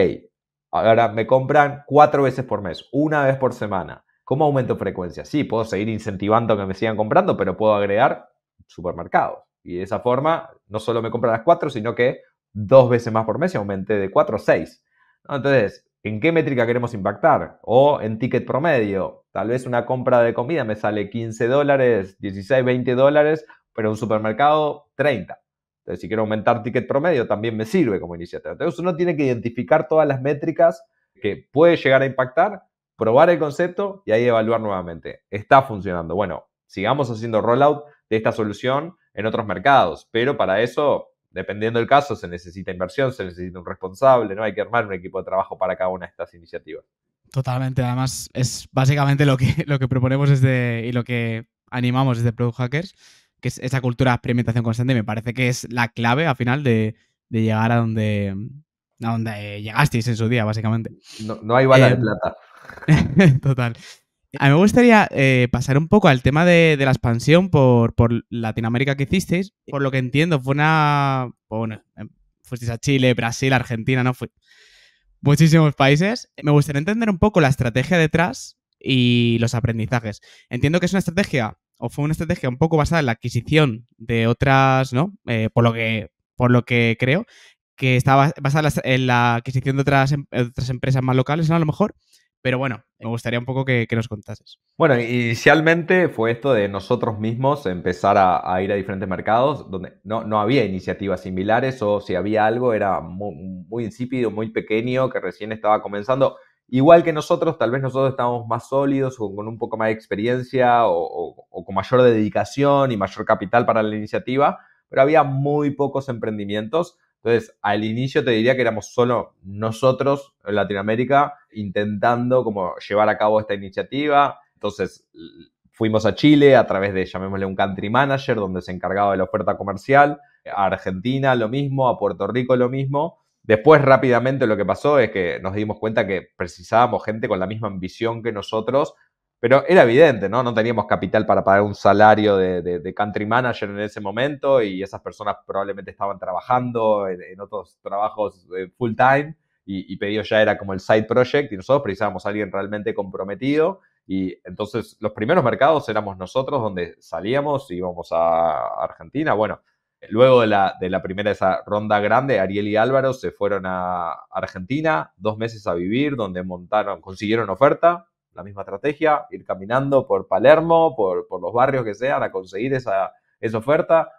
ahora me compran cuatro veces por mes, una vez por semana. ¿Cómo aumento frecuencia? Sí, puedo seguir incentivando que me sigan comprando, pero puedo agregar supermercados. Y de esa forma, no solo me compra las cuatro, sino que dos veces más por mes y aumenté de cuatro a seis. Entonces, ¿en qué métrica queremos impactar? O en ticket promedio. Tal vez una compra de comida me sale 15 dólares, 16, 20 dólares, pero un supermercado 30. Entonces, si quiero aumentar ticket promedio, también me sirve como iniciativa. Entonces, uno tiene que identificar todas las métricas que puede llegar a impactar probar el concepto y ahí evaluar nuevamente. Está funcionando. Bueno, sigamos haciendo rollout de esta solución en otros mercados, pero para eso, dependiendo del caso, se necesita inversión, se necesita un responsable, ¿no? Hay que armar un equipo de trabajo para cada una de estas iniciativas. Totalmente, además es básicamente lo que, lo que proponemos y lo que animamos desde Product Hackers, que es esa cultura de experimentación constante, me parece que es la clave al final de, llegar a donde, donde llegasteis en su día, básicamente. No, hay bala de eh, plata. Total. A mí me gustaría eh, pasar un poco al tema de, la expansión por, Latinoamérica que hicisteis. Por lo que entiendo, fue una. Pues bueno, em, fuisteis a Chile, Brasil, Argentina, ¿no? muchísimos países. Me gustaría entender un poco la estrategia detrás y los aprendizajes. Entiendo que es una estrategia, o fue una estrategia un poco basada en la adquisición de otras, ¿no? Eh, por, lo que, por lo que creo, que estaba basada en la adquisición de otras, em, otras empresas más locales, ¿no? A lo mejor pero bueno, me gustaría un poco que, nos contases. Bueno, inicialmente fue esto de nosotros mismos empezar a, ir a diferentes mercados donde no, no, había iniciativas similares o si había algo era muy, insípido, muy pequeño, que recién estaba comenzando igual que nosotros, tal vez nosotros estábamos más sólidos o con un poco más de experiencia o, con mayor dedicación y mayor capital para la iniciativa, pero había muy pocos emprendimientos. Entonces, al inicio te diría que éramos solo nosotros en Latinoamérica intentando como llevar a cabo esta iniciativa. Entonces, fuimos a Chile a través de, llamémosle, un country manager, donde se encargaba de la oferta comercial. A Argentina lo mismo, a Puerto Rico lo mismo. Después rápidamente lo que pasó es que nos dimos cuenta que precisábamos gente con la misma ambición que nosotros pero era evidente, ¿no? No teníamos capital para pagar un salario de, de, country manager en ese momento y esas personas probablemente estaban trabajando en, otros trabajos eh, full time y, y, pedido ya era como el side project y nosotros precisábamos a alguien realmente comprometido y entonces los primeros mercados éramos nosotros donde salíamos, y íbamos a Argentina, bueno. Luego de la, de la primera esa ronda grande, Ariel y Álvaro se fueron a Argentina dos meses a vivir, donde montaron, consiguieron oferta, la misma estrategia, ir caminando por Palermo, por, los barrios que sean, a conseguir esa, esa oferta,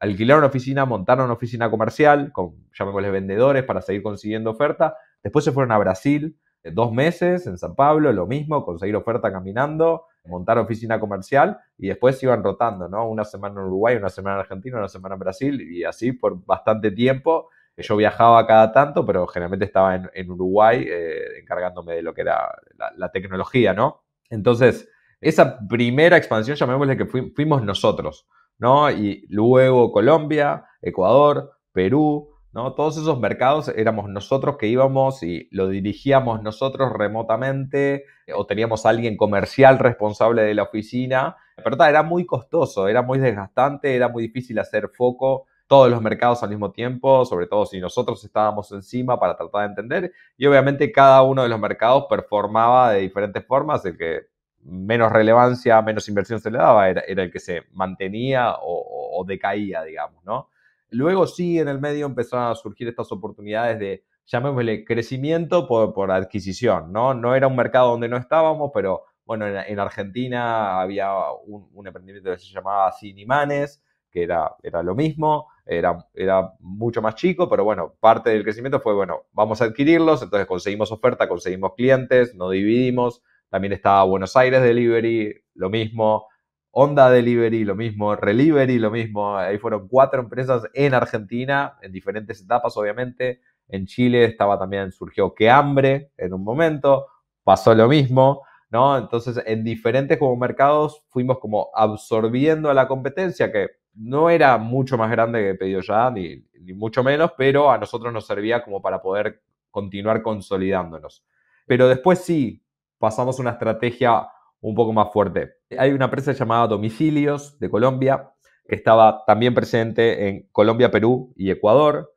alquilar una oficina, montar una oficina comercial, con, llamémosles vendedores, para seguir consiguiendo oferta. Después se fueron a Brasil, dos meses, en San Pablo, lo mismo, conseguir oferta caminando, montar oficina comercial y después iban rotando, ¿no? Una semana en Uruguay, una semana en Argentina, una semana en Brasil y así por bastante tiempo yo viajaba cada tanto, pero generalmente estaba en, Uruguay eh, encargándome de lo que era la, tecnología, ¿no? Entonces, esa primera expansión, llamémosle que fuimos nosotros, ¿no? Y luego Colombia, Ecuador, Perú, ¿no? Todos esos mercados éramos nosotros que íbamos y lo dirigíamos nosotros remotamente o teníamos alguien comercial responsable de la oficina. Pero era muy costoso, era muy desgastante, era muy difícil hacer foco todos los mercados al mismo tiempo, sobre todo si nosotros estábamos encima para tratar de entender. Y obviamente cada uno de los mercados performaba de diferentes formas. El que menos relevancia, menos inversión se le daba era, el que se mantenía o, decaía, digamos, ¿no? Luego sí, en el medio empezaron a surgir estas oportunidades de, llamémosle, crecimiento por, por adquisición, ¿no? No era un mercado donde no estábamos, pero bueno, en, Argentina había un, emprendimiento que se llamaba Cinimanes que era, lo mismo, era, era mucho más chico, pero bueno, parte del crecimiento fue, bueno, vamos a adquirirlos, entonces conseguimos oferta, conseguimos clientes, nos dividimos, también estaba Buenos Aires Delivery, lo mismo, Honda Delivery, lo mismo, Relivery, lo mismo, ahí fueron cuatro empresas en Argentina, en diferentes etapas obviamente, en Chile estaba también, surgió Que Hambre en un momento, pasó lo mismo, ¿no? Entonces, en diferentes como mercados fuimos como absorbiendo a la competencia, que no era mucho más grande que pedido ya, ni, mucho menos, pero a nosotros nos servía como para poder continuar consolidándonos. Pero después sí, pasamos una estrategia un poco más fuerte. Hay una empresa llamada Domicilios de Colombia, que estaba también presente en Colombia, Perú y Ecuador.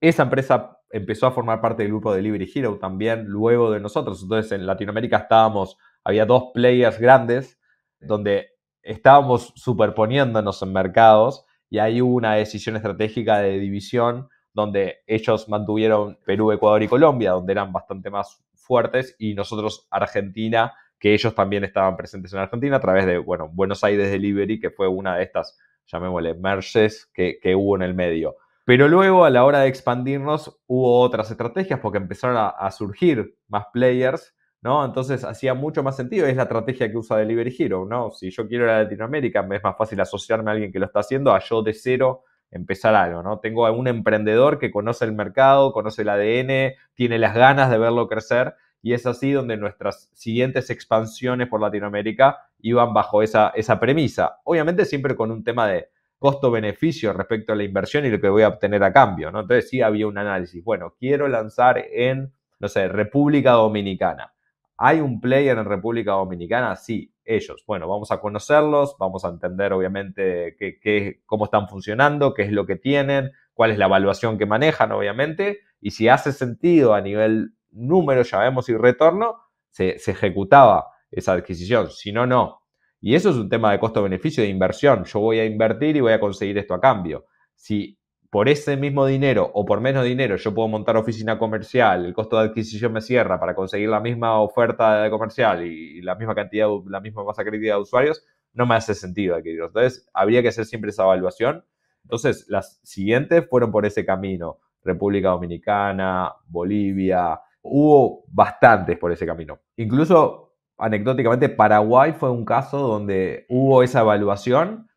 Esa empresa empezó a formar parte del grupo Delivery Hero también luego de nosotros. Entonces en Latinoamérica estábamos, había dos players grandes donde estábamos superponiéndonos en mercados y ahí hubo una decisión estratégica de división donde ellos mantuvieron Perú, Ecuador y Colombia, donde eran bastante más fuertes, y nosotros Argentina, que ellos también estaban presentes en Argentina a través de, bueno, Buenos Aires Delivery, que fue una de estas, llamémosle, merges que, hubo en el medio. Pero luego a la hora de expandirnos hubo otras estrategias porque empezaron a surgir más players entonces hacía mucho más sentido, es la estrategia que usa Delivery Hero, ¿no? Si yo quiero ir a Latinoamérica, me es más fácil asociarme a alguien que lo está haciendo a yo de cero empezar algo, ¿no? Tengo a un emprendedor que conoce el mercado, conoce el ADN, tiene las ganas de verlo crecer y es así donde nuestras siguientes expansiones por Latinoamérica iban bajo esa, esa premisa. Obviamente siempre con un tema de costo-beneficio respecto a la inversión y lo que voy a obtener a cambio, ¿no? Entonces sí había un análisis, bueno, quiero lanzar en, no sé, República Dominicana ¿Hay un player en República Dominicana? Sí, ellos. Bueno, vamos a conocerlos, vamos a entender obviamente qué, cómo están funcionando, qué es lo que tienen, cuál es la evaluación que manejan obviamente, y si hace sentido a nivel número, ya vemos, y retorno, se, se ejecutaba esa adquisición, si no, no. Y eso es un tema de costo-beneficio de inversión. Yo voy a invertir y voy a conseguir esto a cambio. Si por ese mismo dinero o por menos dinero yo puedo montar oficina comercial, el costo de adquisición me cierra para conseguir la misma oferta comercial y la misma cantidad, la misma masa crítica de usuarios, no me hace sentido adquirirlo. Entonces, habría que hacer siempre esa evaluación. Entonces, las siguientes fueron por ese camino. República Dominicana, Bolivia, hubo bastantes por ese camino. Incluso, anecdóticamente, Paraguay fue un caso donde hubo esa evaluación,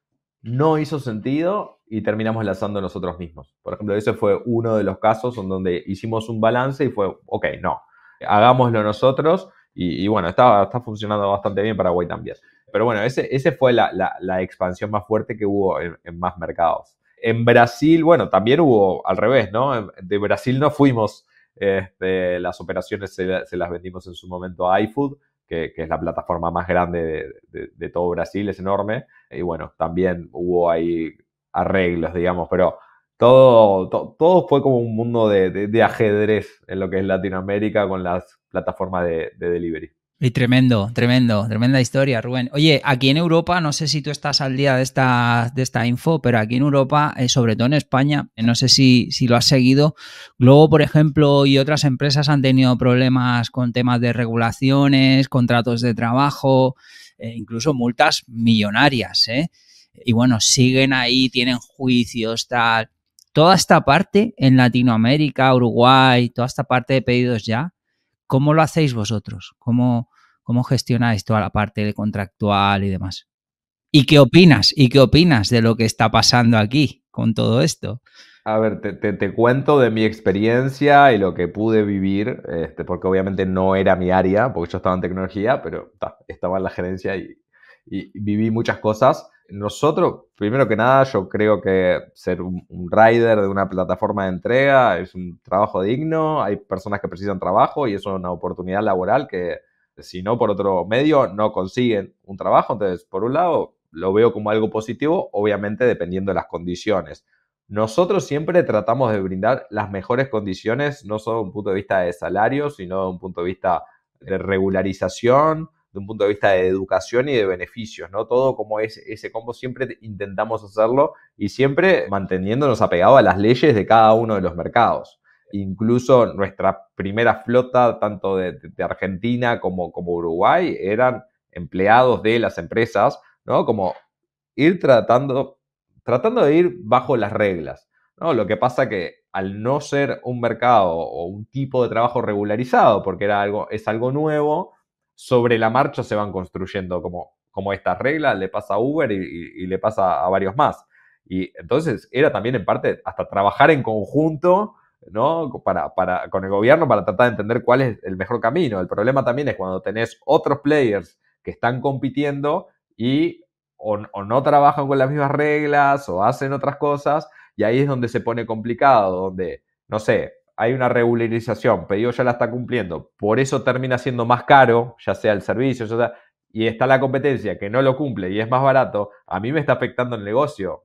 no hizo sentido y terminamos lanzando nosotros mismos. Por ejemplo, ese fue uno de los casos en donde hicimos un balance y fue, ok, no, hagámoslo nosotros y, bueno, está, funcionando bastante bien Paraguay también. Pero bueno, ese, ese fue la, expansión más fuerte que hubo en, más mercados. En Brasil, bueno, también hubo al revés, ¿no? De Brasil no fuimos, este, las operaciones se, las vendimos en su momento a iFood, que, es la plataforma más grande de, de todo Brasil, es enorme. Y bueno, también hubo ahí arreglos, digamos, pero todo, todo fue como un mundo de, ajedrez en lo que es Latinoamérica con las plataformas de, delivery. Y tremendo, tremendo, tremenda historia, Rubén. Oye, aquí en Europa, no sé si tú estás al día de esta, de esta info, pero aquí en Europa, eh, sobre todo en España, eh, no sé si, lo has seguido, Globo, por ejemplo, y otras empresas han tenido problemas con temas de regulaciones, contratos de trabajo, eh, incluso multas millonarias, ¿eh? y bueno, siguen ahí, tienen juicios, tal. Toda esta parte en Latinoamérica, Uruguay, toda esta parte de pedidos ya, ¿cómo lo hacéis vosotros? ¿Cómo, cómo gestionáis toda la parte contractual y demás? ¿Y qué opinas? ¿Y qué opinas de lo que está pasando aquí con todo esto? A ver, te, cuento de mi experiencia y lo que pude vivir, este, porque obviamente no era mi área, porque yo estaba en tecnología, pero estaba en la gerencia y viví muchas cosas nosotros, primero que nada, yo creo que ser un, rider de una plataforma de entrega es un trabajo digno, hay personas que precisan trabajo y eso es una oportunidad laboral que si no por otro medio no consiguen un trabajo. Entonces, por un lado, lo veo como algo positivo, obviamente dependiendo de las condiciones. Nosotros siempre tratamos de brindar las mejores condiciones, no solo un punto de vista de salario, sino un punto de vista de regularización, de un punto de vista de educación y de beneficios, ¿no? Todo como es ese combo, siempre intentamos hacerlo y siempre manteniéndonos apegados a las leyes de cada uno de los mercados. Incluso nuestra primera flota, tanto de, Argentina como, como Uruguay, eran empleados de las empresas, ¿no? Como ir tratando, tratando de ir bajo las reglas, ¿no? Lo que pasa que al no ser un mercado o un tipo de trabajo regularizado, porque era algo, es algo nuevo, sobre la marcha se van construyendo como, como esta regla, le pasa a Uber y, le pasa a varios más. Y entonces era también en parte hasta trabajar en conjunto ¿no? Para, con el gobierno para tratar de entender cuál es el mejor camino. El problema también es cuando tenés otros players que están compitiendo y o, no trabajan con las mismas reglas o hacen otras cosas y ahí es donde se pone complicado, donde, no sé, hay una regularización, pedido ya la está cumpliendo, por eso termina siendo más caro, ya sea el servicio, sea, y está la competencia que no lo cumple y es más barato, a mí me está afectando el negocio,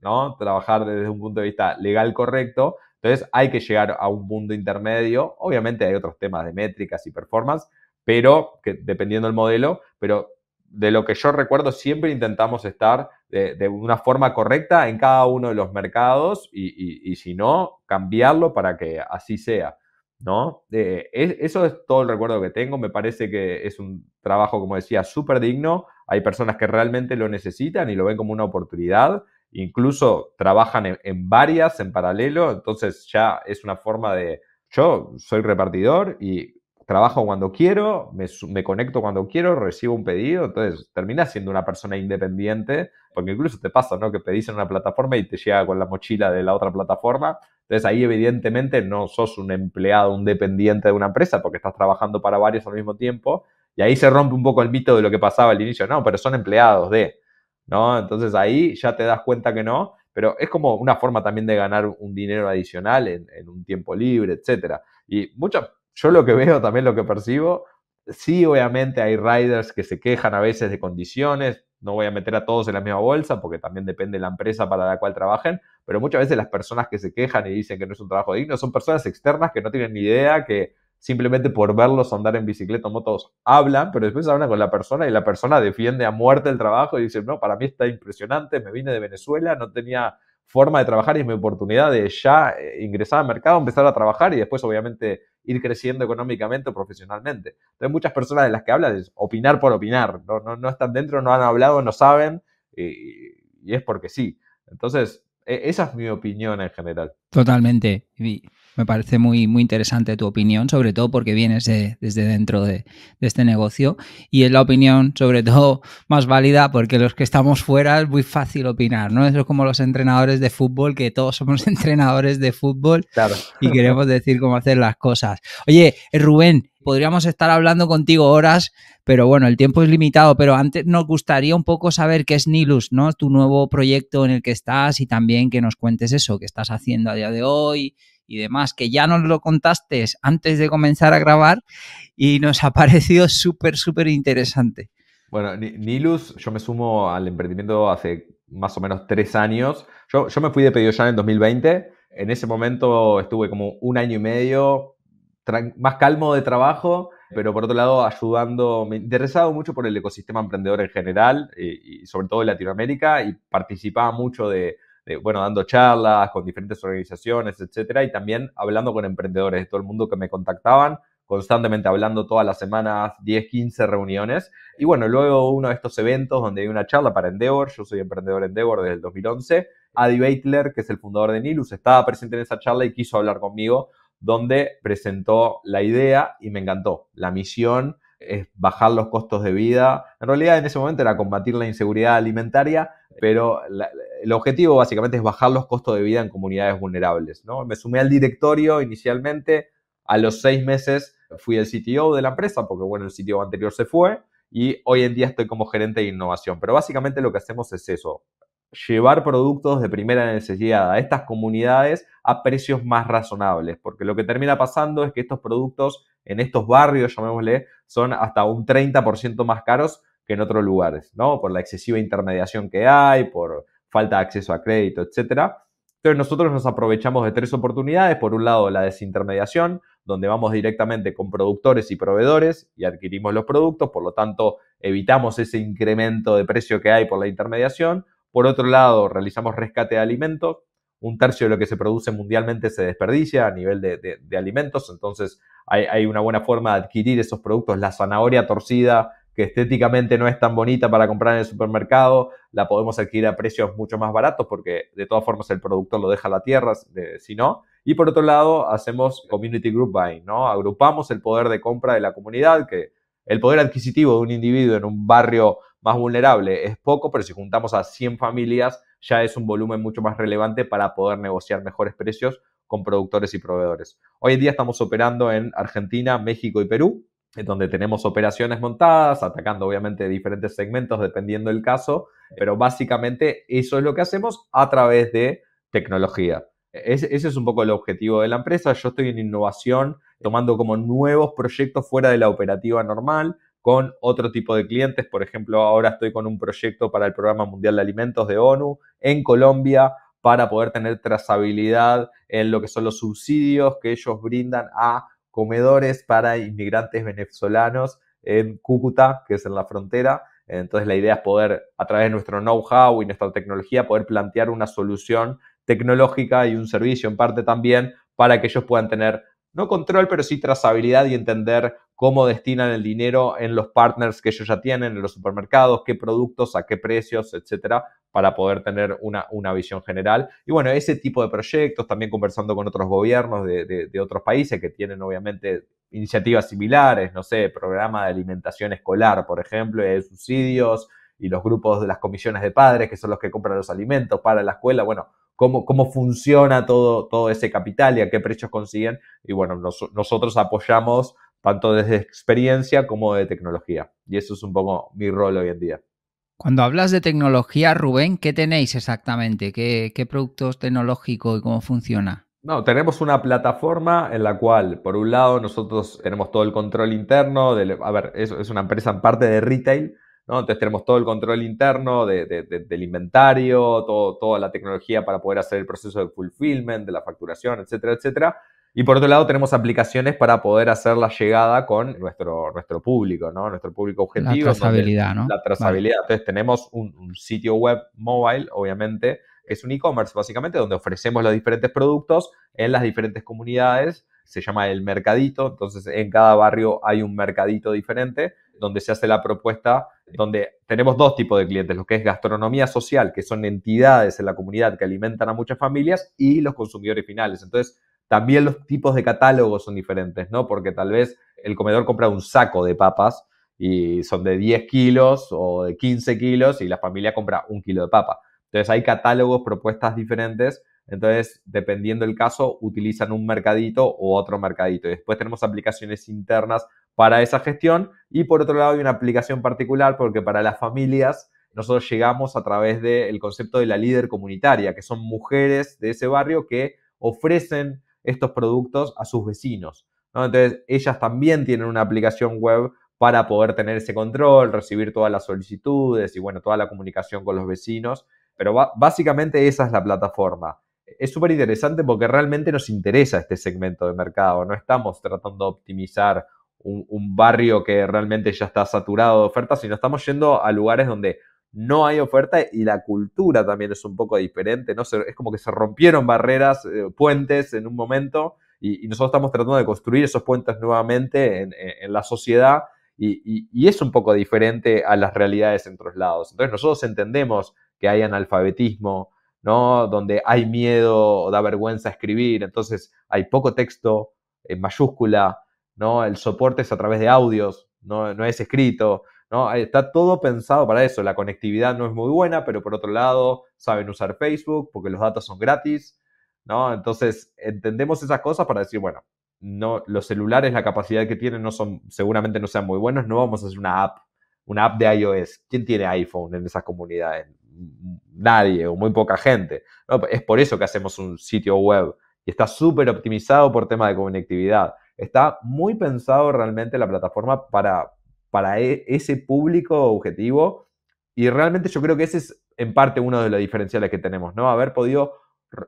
¿no? Trabajar desde un punto de vista legal correcto, entonces hay que llegar a un mundo intermedio, obviamente hay otros temas de métricas y performance, pero dependiendo del modelo, pero de lo que yo recuerdo siempre intentamos estar de, una forma correcta en cada uno de los mercados y, si no, cambiarlo para que así sea. ¿no? Eh, eso es todo el recuerdo que tengo. Me parece que es un trabajo, como decía, súper digno. Hay personas que realmente lo necesitan y lo ven como una oportunidad. Incluso trabajan en varias en paralelo. Entonces ya es una forma de... Yo soy repartidor y trabajo cuando quiero, me, conecto cuando quiero, recibo un pedido, entonces terminas siendo una persona independiente, porque incluso te pasa, ¿no? Que pedís en una plataforma y te llega con la mochila de la otra plataforma, entonces ahí evidentemente no sos un empleado, un dependiente de una empresa, porque estás trabajando para varios al mismo tiempo, y ahí se rompe un poco el mito de lo que pasaba al inicio, no, pero son empleados de, ¿no? Entonces ahí ya te das cuenta que no, pero es como una forma también de ganar un dinero adicional en, un tiempo libre, etcétera. Y muchas yo lo que veo, también lo que percibo, sí, obviamente hay riders que se quejan a veces de condiciones, no voy a meter a todos en la misma bolsa porque también depende la empresa para la cual trabajen, pero muchas veces las personas que se quejan y dicen que no es un trabajo digno son personas externas que no tienen ni idea, que simplemente por verlos andar en bicicleta o motos hablan, pero después hablan con la persona y la persona defiende a muerte el trabajo y dice, no, para mí está impresionante, me vine de Venezuela, no tenía forma de trabajar y es mi oportunidad de ya eh, ingresar al mercado, empezar a trabajar y después obviamente ir creciendo económicamente o profesionalmente. Entonces muchas personas de las que hablas es opinar por opinar, no, no, están dentro, no han hablado, no saben y, es porque sí. Entonces, e, esa es mi opinión en general. Totalmente. Me parece muy, muy interesante tu opinión, sobre todo porque vienes desde dentro de, este negocio y es la opinión, sobre todo, más válida porque los que estamos fuera es muy fácil opinar, ¿no? Eso es como los entrenadores de fútbol, que todos somos entrenadores de fútbol y queremos decir cómo hacer las cosas. Oye, eh, Rubén, podríamos estar hablando contigo horas, pero bueno, el tiempo es limitado, pero antes nos gustaría un poco saber qué es Nilus, ¿no? Tu nuevo proyecto en el que estás y también que nos cuentes eso, qué estás haciendo a día de hoy, y demás, que ya nos lo contaste antes de comenzar a grabar y nos ha parecido súper, súper interesante. Bueno, Nilus, yo me sumo al emprendimiento hace más o menos tres años. Yo, yo me fui de ya en 2020. En ese momento estuve como un año y medio más calmo de trabajo, pero por otro lado ayudando, me interesaba mucho por el ecosistema emprendedor en general y sobre todo en Latinoamérica y participaba mucho de eh, bueno, dando charlas con diferentes organizaciones, etcétera, y también hablando con emprendedores de todo el mundo que me contactaban, constantemente hablando todas las semanas, 10, 15 reuniones. Y bueno, luego uno de estos eventos donde hay una charla para Endeavor, yo soy emprendedor Endeavor desde el 2011, Adi Beitler, que es el fundador de Nilus, estaba presente en esa charla y quiso hablar conmigo, donde presentó la idea y me encantó. La misión es bajar los costos de vida. En realidad en ese momento era combatir la inseguridad alimentaria, pero el objetivo básicamente es bajar los costos de vida en comunidades vulnerables. ¿no? Me sumé al directorio inicialmente, a los seis meses fui el CTO de la empresa, porque bueno, el CTO anterior se fue, y hoy en día estoy como gerente de innovación. Pero básicamente lo que hacemos es eso, llevar productos de primera necesidad a estas comunidades a precios más razonables, porque lo que termina pasando es que estos productos en estos barrios, llamémosle, son hasta un 30% más caros en otros lugares, ¿no? Por la excesiva intermediación que hay, por falta de acceso a crédito, etc. Entonces nosotros nos aprovechamos de tres oportunidades. Por un lado, la desintermediación, donde vamos directamente con productores y proveedores y adquirimos los productos, por lo tanto evitamos ese incremento de precio que hay por la intermediación. Por otro lado, realizamos rescate de alimentos. Un tercio de lo que se produce mundialmente se desperdicia a nivel de, alimentos, entonces hay, hay, una buena forma de adquirir esos productos. La zanahoria torcida que estéticamente no es tan bonita para comprar en el supermercado, la podemos adquirir a precios mucho más baratos porque de todas formas el producto lo deja la tierra, si no. Y por otro lado, hacemos community group buying, ¿no? Agrupamos el poder de compra de la comunidad, que el poder adquisitivo de un individuo en un barrio más vulnerable es poco, pero si juntamos a 100 familias ya es un volumen mucho más relevante para poder negociar mejores precios con productores y proveedores. Hoy en día estamos operando en Argentina, México y Perú donde tenemos operaciones montadas, atacando obviamente diferentes segmentos dependiendo del caso, pero básicamente eso es lo que hacemos a través de tecnología. E-, ese, es un poco el objetivo de la empresa. Yo estoy en innovación, tomando como nuevos proyectos fuera de la operativa normal, con otro tipo de clientes. Por ejemplo, ahora estoy con un proyecto para el Programa Mundial de Alimentos de ONU en Colombia para poder tener trazabilidad en lo que son los subsidios que ellos brindan a comedores para inmigrantes venezolanos en Cúcuta, que es en la frontera. Entonces la idea es poder, a través de nuestro know-how y nuestra tecnología, poder plantear una solución tecnológica y un servicio en parte también para que ellos puedan tener, no control, pero sí trazabilidad y entender cómo destinan el dinero en los partners que ellos ya tienen, en los supermercados, qué productos, a qué precios, etcétera, para poder tener una, una visión general. Y bueno, ese tipo de proyectos, también conversando con otros gobiernos de, otros países que tienen obviamente iniciativas similares, no sé, programa de alimentación escolar, por ejemplo, de subsidios y los grupos de las comisiones de padres, que son los que compran los alimentos para la escuela, bueno, cómo, cómo funciona todo, todo ese capital y a qué precios consiguen. Y bueno, nosotros apoyamos tanto desde experiencia como de tecnología. Y eso es un poco mi rol hoy en día. Cuando hablas de tecnología, Rubén, ¿qué tenéis exactamente? ¿Qué, productos tecnológicos y cómo funciona? No, tenemos una plataforma en la cual, por un lado, nosotros tenemos todo el control interno, de, a ver, es, una empresa en parte de retail, ¿no? Entonces tenemos todo el control interno del inventario, toda la tecnología para poder hacer el proceso de fulfillment, de la facturación, etcétera, etcétera. Y por otro lado, tenemos aplicaciones para poder hacer la llegada con nuestro, nuestro público, ¿no? Nuestro público objetivo. La trazabilidad, ¿no? La trazabilidad. Entonces, tenemos un, sitio web mobile, obviamente, que es un e-commerce, básicamente, donde ofrecemos los diferentes productos en las diferentes comunidades. Se llama el mercadito. Entonces, en cada barrio hay un mercadito diferente donde se hace la propuesta, donde tenemos dos tipos de clientes, lo que es gastronomía social, que son entidades en la comunidad que alimentan a muchas familias, y los consumidores finales. Entonces, también los tipos de catálogos son diferentes, ¿no? Porque tal vez el comedor compra un saco de papas y son de 10 kilos o de 15 kilos y la familia compra un kilo de papa. Entonces hay catálogos, propuestas diferentes. Entonces, dependiendo del caso, utilizan un mercadito u otro mercadito. después tenemos aplicaciones internas para esa gestión. Y por otro lado, hay una aplicación particular porque para las familias nosotros llegamos a través del concepto de la líder comunitaria, que son mujeres de ese barrio que ofrecen estos productos a sus vecinos. Entonces, ellas también tienen una aplicación web para poder tener ese control, recibir todas las solicitudes y, bueno, toda la comunicación con los vecinos. Pero básicamente esa es la plataforma. Es súper interesante porque realmente nos interesa este segmento de mercado. No estamos tratando de optimizar un, un barrio que realmente ya está saturado de ofertas, sino estamos yendo a lugares donde no hay oferta y la cultura también es un poco diferente, ¿no? es como que se rompieron barreras, eh, puentes en un momento y, nosotros estamos tratando de construir esos puentes nuevamente en, la sociedad y, es un poco diferente a las realidades en otros lados. Entonces nosotros entendemos que hay analfabetismo, ¿no? Donde hay miedo o da vergüenza escribir, entonces hay poco texto en mayúscula, ¿no? El soporte es a través de audios, no, no es escrito. Está todo pensado para eso. La conectividad no es muy buena, pero por otro lado saben usar Facebook porque los datos son gratis, ¿no? Entonces entendemos esas cosas para decir, bueno, no, los celulares, la capacidad que tienen, no son, seguramente no sean muy buenos, no vamos a hacer una app, una app de iOS. ¿Quién tiene iPhone en esas comunidades? Nadie o muy poca gente. es por eso que hacemos un sitio web y está súper optimizado por tema de conectividad. Está muy pensado realmente la plataforma para, para e, ese público objetivo. Y realmente yo creo que ese es en parte uno de los diferenciales que tenemos, ¿no? Haber podido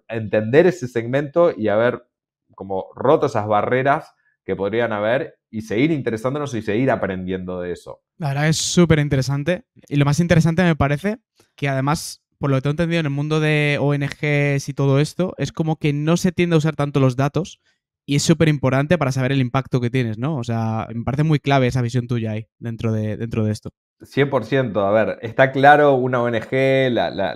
entender ese segmento y haber como roto esas barreras que podrían haber y seguir interesándonos y seguir aprendiendo de eso. La verdad es súper interesante. Y lo más interesante me parece que además, por lo que tengo entendido en el mundo de ONGs y todo esto, es como que no se tiende a usar tanto los datos, y es súper importante para saber el impacto que tienes, ¿no? O sea, me parece muy clave esa visión tuya ahí dentro de, dentro de esto. 100%, a ver, está claro una ONG, la, la,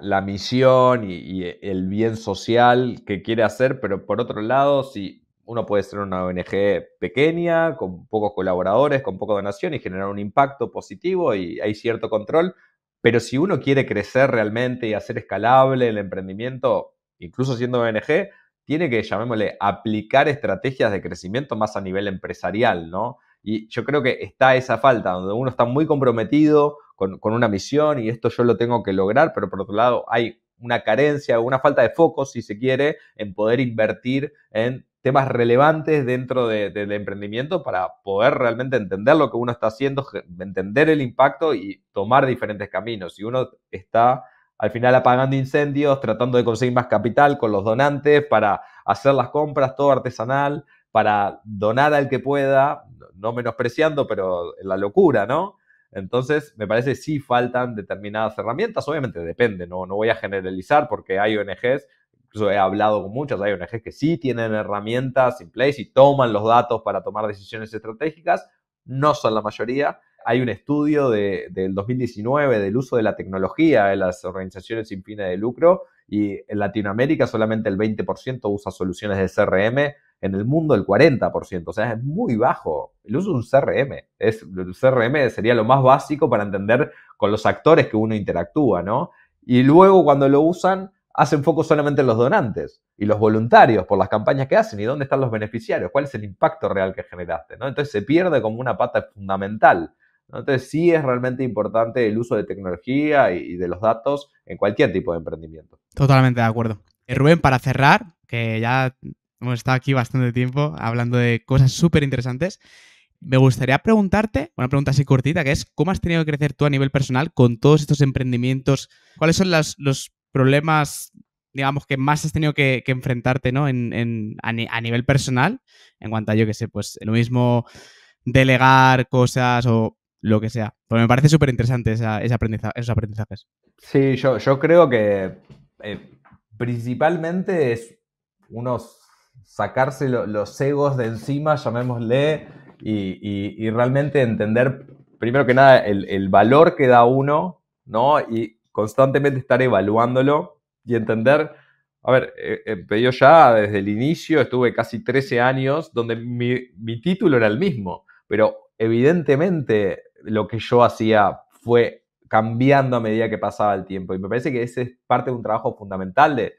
la, misión y, y, el bien social que quiere hacer, pero por otro lado, si uno puede ser una ONG pequeña, con pocos colaboradores, con poca donación y generar un impacto positivo y hay cierto control, pero si uno quiere crecer realmente y hacer escalable el emprendimiento, incluso siendo ONG, tiene que, llamémosle, aplicar estrategias de crecimiento más a nivel empresarial, ¿no? Y yo creo que está esa falta, donde uno está muy comprometido con, una misión y esto yo lo tengo que lograr, pero por otro lado hay una carencia, una falta de foco, si se quiere, en poder invertir en temas relevantes dentro del emprendimiento para poder realmente entender lo que uno está haciendo, entender el impacto y tomar diferentes caminos. Si uno está al final apagando incendios, tratando de conseguir más capital con los donantes para hacer las compras, todo artesanal, para donar al que pueda, no menospreciando, pero la locura, ¿no? Entonces, me parece que sí faltan determinadas herramientas, obviamente depende, no, no voy a generalizar porque hay ONGs, incluso he hablado con muchas, hay ONGs que sí tienen herramientas in place y toman los datos para tomar decisiones estratégicas, no son la mayoría, hay un estudio del 2019 del uso de la tecnología en las organizaciones sin fines de lucro y en Latinoamérica solamente el 20% usa soluciones de CRM, en el mundo el 40%, o sea, es muy bajo. El uso de un CRM, es, el CRM sería lo más básico para entender con los actores que uno interactúa, ¿no? Y luego cuando lo usan, hacen foco solamente en los donantes y los voluntarios por las campañas que hacen y dónde están los beneficiarios, cuál es el impacto real que generaste, ¿no? Entonces se pierde como una pata fundamental entonces sí es realmente importante el uso de tecnología y de los datos en cualquier tipo de emprendimiento. Totalmente de acuerdo. Eh, Rubén, para cerrar, que ya hemos estado aquí bastante tiempo hablando de cosas súper interesantes, me gustaría preguntarte, una pregunta así cortita, que es, ¿cómo has tenido que crecer tú a nivel personal con todos estos emprendimientos? ¿Cuáles son los problemas, digamos, que más has tenido que, enfrentarte ¿no? a, nivel personal? En cuanto a, yo que sé, pues lo mismo delegar cosas o lo que sea. Pero me parece súper interesante esa, esos aprendizajes. Sí, yo, yo creo que eh, principalmente es uno sacarse los egos de encima, llamémosle, y, realmente entender, primero que nada, el, valor que da uno, ¿no? Y constantemente estar evaluándolo y entender. A ver, yo eh, eh, ya desde el inicio estuve casi 13 años donde mi, mi título era el mismo, pero evidentemente lo que yo hacía fue cambiando a medida que pasaba el tiempo. Y me parece que ese es parte de un trabajo fundamental de,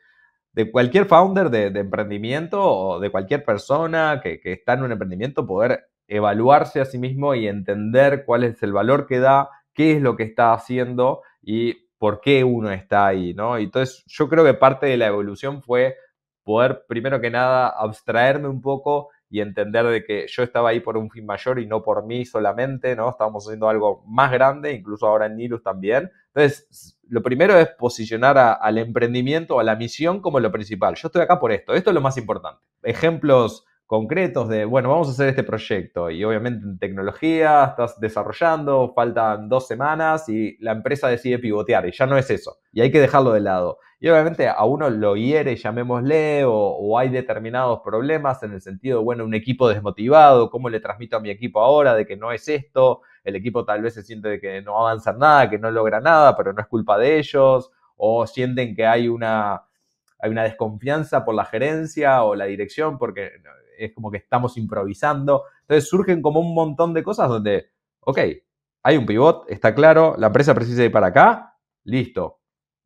de cualquier founder de, emprendimiento o de cualquier persona que, está en un emprendimiento, poder evaluarse a sí mismo y entender cuál es el valor que da, qué es lo que está haciendo y por qué uno está ahí, ¿no? Entonces, yo creo que parte de la evolución fue poder, primero que nada, abstraerme un poco y entender de que yo estaba ahí por un fin mayor y no por mí solamente, ¿no? Estábamos haciendo algo más grande, incluso ahora en Nilus también. Entonces, lo primero es posicionar al emprendimiento, a la misión como lo principal. Yo estoy acá por esto, esto es lo más importante. Ejemplos concretos de, bueno, vamos a hacer este proyecto y obviamente en tecnología estás desarrollando, faltan dos semanas y la empresa decide pivotear y ya no es eso y hay que dejarlo de lado. Y obviamente a uno lo hiere, llamémosle, o, hay determinados problemas en el sentido, bueno, un equipo desmotivado, ¿cómo le transmito a mi equipo ahora de que no es esto? El equipo tal vez se siente de que no avanza nada, que no logra nada, pero no es culpa de ellos, o sienten que hay una, hay una desconfianza por la gerencia o la dirección porque es como que estamos improvisando. Entonces surgen como un montón de cosas donde, ok, hay un pivot, está claro, la empresa precisa ir para acá, listo,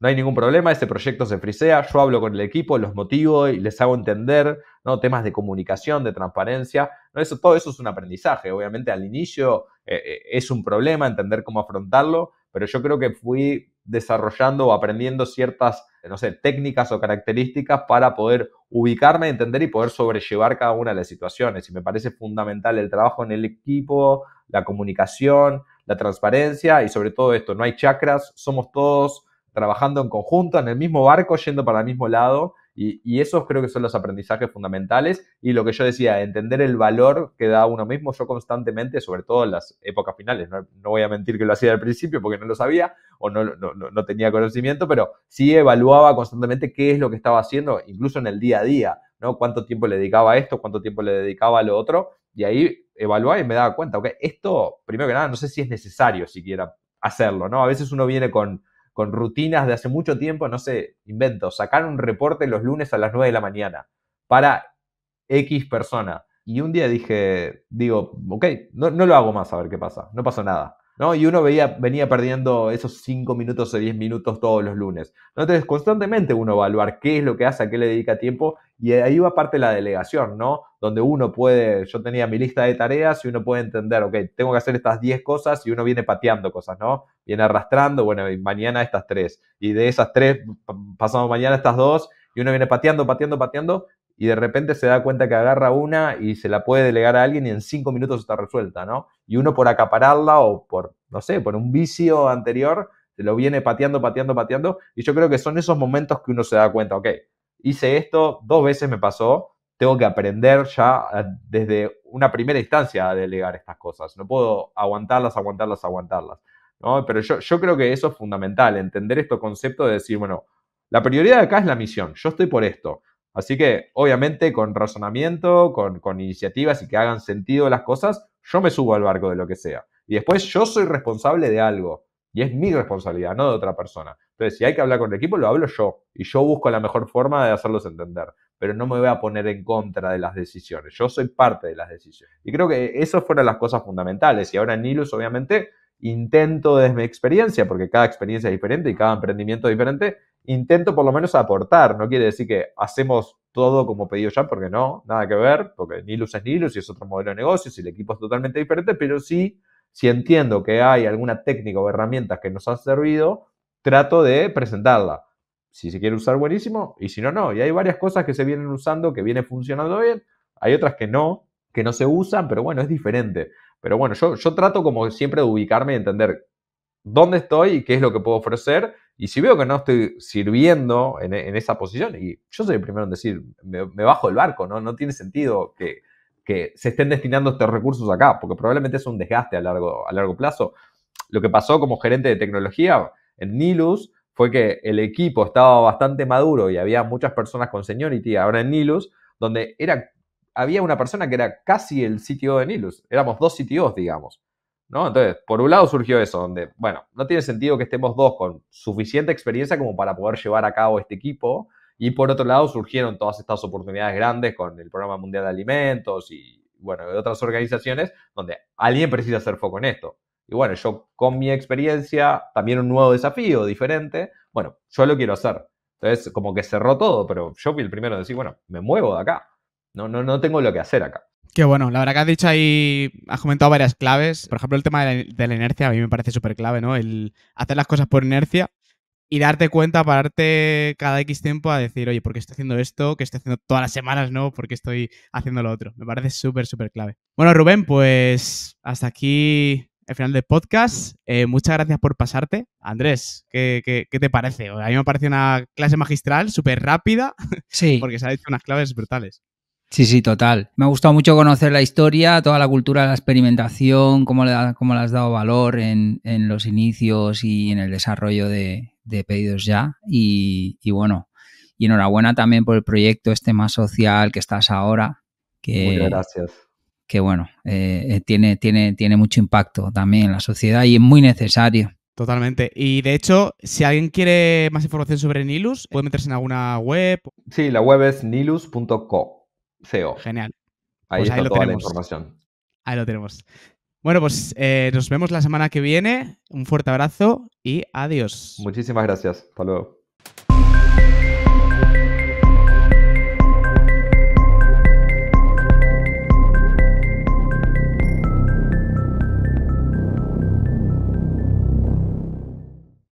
no hay ningún problema, ese proyecto se frisea, yo hablo con el equipo, los motivo y les hago entender ¿no? temas de comunicación, de transparencia. ¿no? todo eso es un aprendizaje. Obviamente al inicio eh, eh, es un problema entender cómo afrontarlo, pero yo creo que fui desarrollando o aprendiendo ciertas, no sé, técnicas o características para poder ubicarme, entender y poder sobrellevar cada una de las situaciones. Y me parece fundamental el trabajo en el equipo, la comunicación, la transparencia y sobre todo esto, no hay chakras, somos todos trabajando en conjunto, en el mismo barco, yendo para el mismo lado. Y, esos creo que son los aprendizajes fundamentales y lo que yo decía, entender el valor que da uno mismo. Yo constantemente, sobre todo en las épocas finales, no, voy a mentir que lo hacía al principio porque no lo sabía o no, no, no, tenía conocimiento, pero sí evaluaba constantemente qué es lo que estaba haciendo, incluso en el día a día, ¿no? Cuánto tiempo le dedicaba a esto, cuánto tiempo le dedicaba a lo otro. Y ahí evaluaba y me daba cuenta, ok, esto, primero que nada, no sé si es necesario siquiera hacerlo, ¿no? A veces uno viene con con rutinas de hace mucho tiempo, no sé, invento, sacar un reporte los lunes a las 9 de la mañana para X persona. Y un día dije, digo, ok, no, no lo hago más a ver qué pasa, no pasó nada. ¿no? Y uno veía, venía perdiendo esos 5 minutos o 10 minutos todos los lunes. Entonces, constantemente uno va a evaluar qué es lo que hace, a qué le dedica tiempo, y ahí va parte la delegación, ¿no? Donde uno puede, yo tenía mi lista de tareas y uno puede entender, ok, tengo que hacer estas 10 cosas y uno viene pateando cosas, ¿no? Viene arrastrando, bueno, mañana estas 3, y de esas 3, pasamos mañana estas 2, y uno viene pateando, pateando, pateando, y de repente se da cuenta que agarra una y se la puede delegar a alguien y en cinco minutos está resuelta, ¿no? Y uno por acapararla o por, no sé, por un vicio anterior, se lo viene pateando, pateando, pateando. Y yo creo que son esos momentos que uno se da cuenta, ok, hice esto, dos veces me pasó, tengo que aprender ya desde una primera instancia a delegar estas cosas. No puedo aguantarlas, aguantarlas, aguantarlas. Pero yo, yo creo que eso es fundamental, entender este concepto de decir, bueno, la prioridad de acá es la misión, yo estoy por esto. Así que, obviamente, con razonamiento, con, iniciativas y que hagan sentido las cosas, yo me subo al barco de lo que sea. Y después yo soy responsable de algo. Y es mi responsabilidad, no de otra persona. Entonces, si hay que hablar con el equipo, lo hablo yo. Y yo busco la mejor forma de hacerlos entender. Pero no me voy a poner en contra de las decisiones. Yo soy parte de las decisiones. Y creo que esas fueron las cosas fundamentales. Y ahora en Nilus, obviamente, intento desde mi experiencia, porque cada experiencia es diferente y cada emprendimiento es diferente, intento por lo menos aportar. No quiere decir que hacemos todo como pedido ya, porque no, nada que ver, porque Nilus es Nilus y es otro modelo de negocio y el equipo es totalmente diferente, pero sí, si entiendo que hay alguna técnica o herramienta que nos ha servido, trato de presentarla. Si se quiere usar, buenísimo, y si no, no. Y hay varias cosas que se vienen usando, que vienen funcionando bien, hay otras que no, que no se usan, pero bueno, es diferente. Pero bueno, yo, yo trato como siempre de ubicarme y entender dónde estoy y qué es lo que puedo ofrecer. Y si veo que no estoy sirviendo en, esa posición, y yo soy el primero en decir, me, bajo el barco, ¿no? No tiene sentido que, se estén destinando estos recursos acá, porque probablemente es un desgaste a largo, a largo plazo. Lo que pasó como gerente de tecnología en Nilus fue que el equipo estaba bastante maduro y había muchas personas con seniority ahora en Nilus, donde era había una persona que era casi el sitio de Nilus. Éramos dos CTOs, digamos. ¿no? Entonces, por un lado surgió eso, donde, bueno, no tiene sentido que estemos dos con suficiente experiencia como para poder llevar a cabo este equipo. Y por otro lado surgieron todas estas oportunidades grandes con el Programa Mundial de Alimentos y, bueno, otras organizaciones donde alguien precisa hacer foco en esto. Y bueno, yo con mi experiencia, también un nuevo desafío diferente, bueno, yo lo quiero hacer. Entonces, como que cerró todo, pero yo fui el primero en decir, bueno, me muevo de acá. No, no, no tengo lo que hacer acá. Qué bueno, la verdad que has dicho ahí, has comentado varias claves. Por ejemplo, el tema de la, inercia a mí me parece súper clave, ¿no? El hacer las cosas por inercia y darte cuenta, pararte cada X tiempo a decir, oye, ¿por qué estoy haciendo esto? ¿Qué estoy haciendo todas las semanas, no? ¿Por qué estoy haciendo lo otro? Me parece súper, súper clave. Bueno, Rubén, pues hasta aquí el final del podcast. Eh, muchas gracias por pasarte. Andrés, ¿qué, qué, te parece? A mí me parece una clase magistral, súper rápida, sí. porque se ha hecho unas claves brutales. Sí, sí, total. Me ha gustado mucho conocer la historia, toda la cultura de la experimentación, cómo le, cómo le has dado valor en, los inicios y en el desarrollo de, pedidos ya. Y, bueno, y enhorabuena también por el proyecto este más social que estás ahora. Que, Muchas gracias. Que bueno, eh, eh, tiene, tiene, tiene mucho impacto también en la sociedad y es muy necesario. Totalmente. Y de hecho, si alguien quiere más información sobre Nilus, puede meterse en alguna web. Sí, la web es nilus.co. CEO. Genial. Ahí pues está toda la información. Ahí lo tenemos. Bueno, pues eh, nos vemos la semana que viene. Un fuerte abrazo y adiós. Muchísimas gracias. Hasta luego.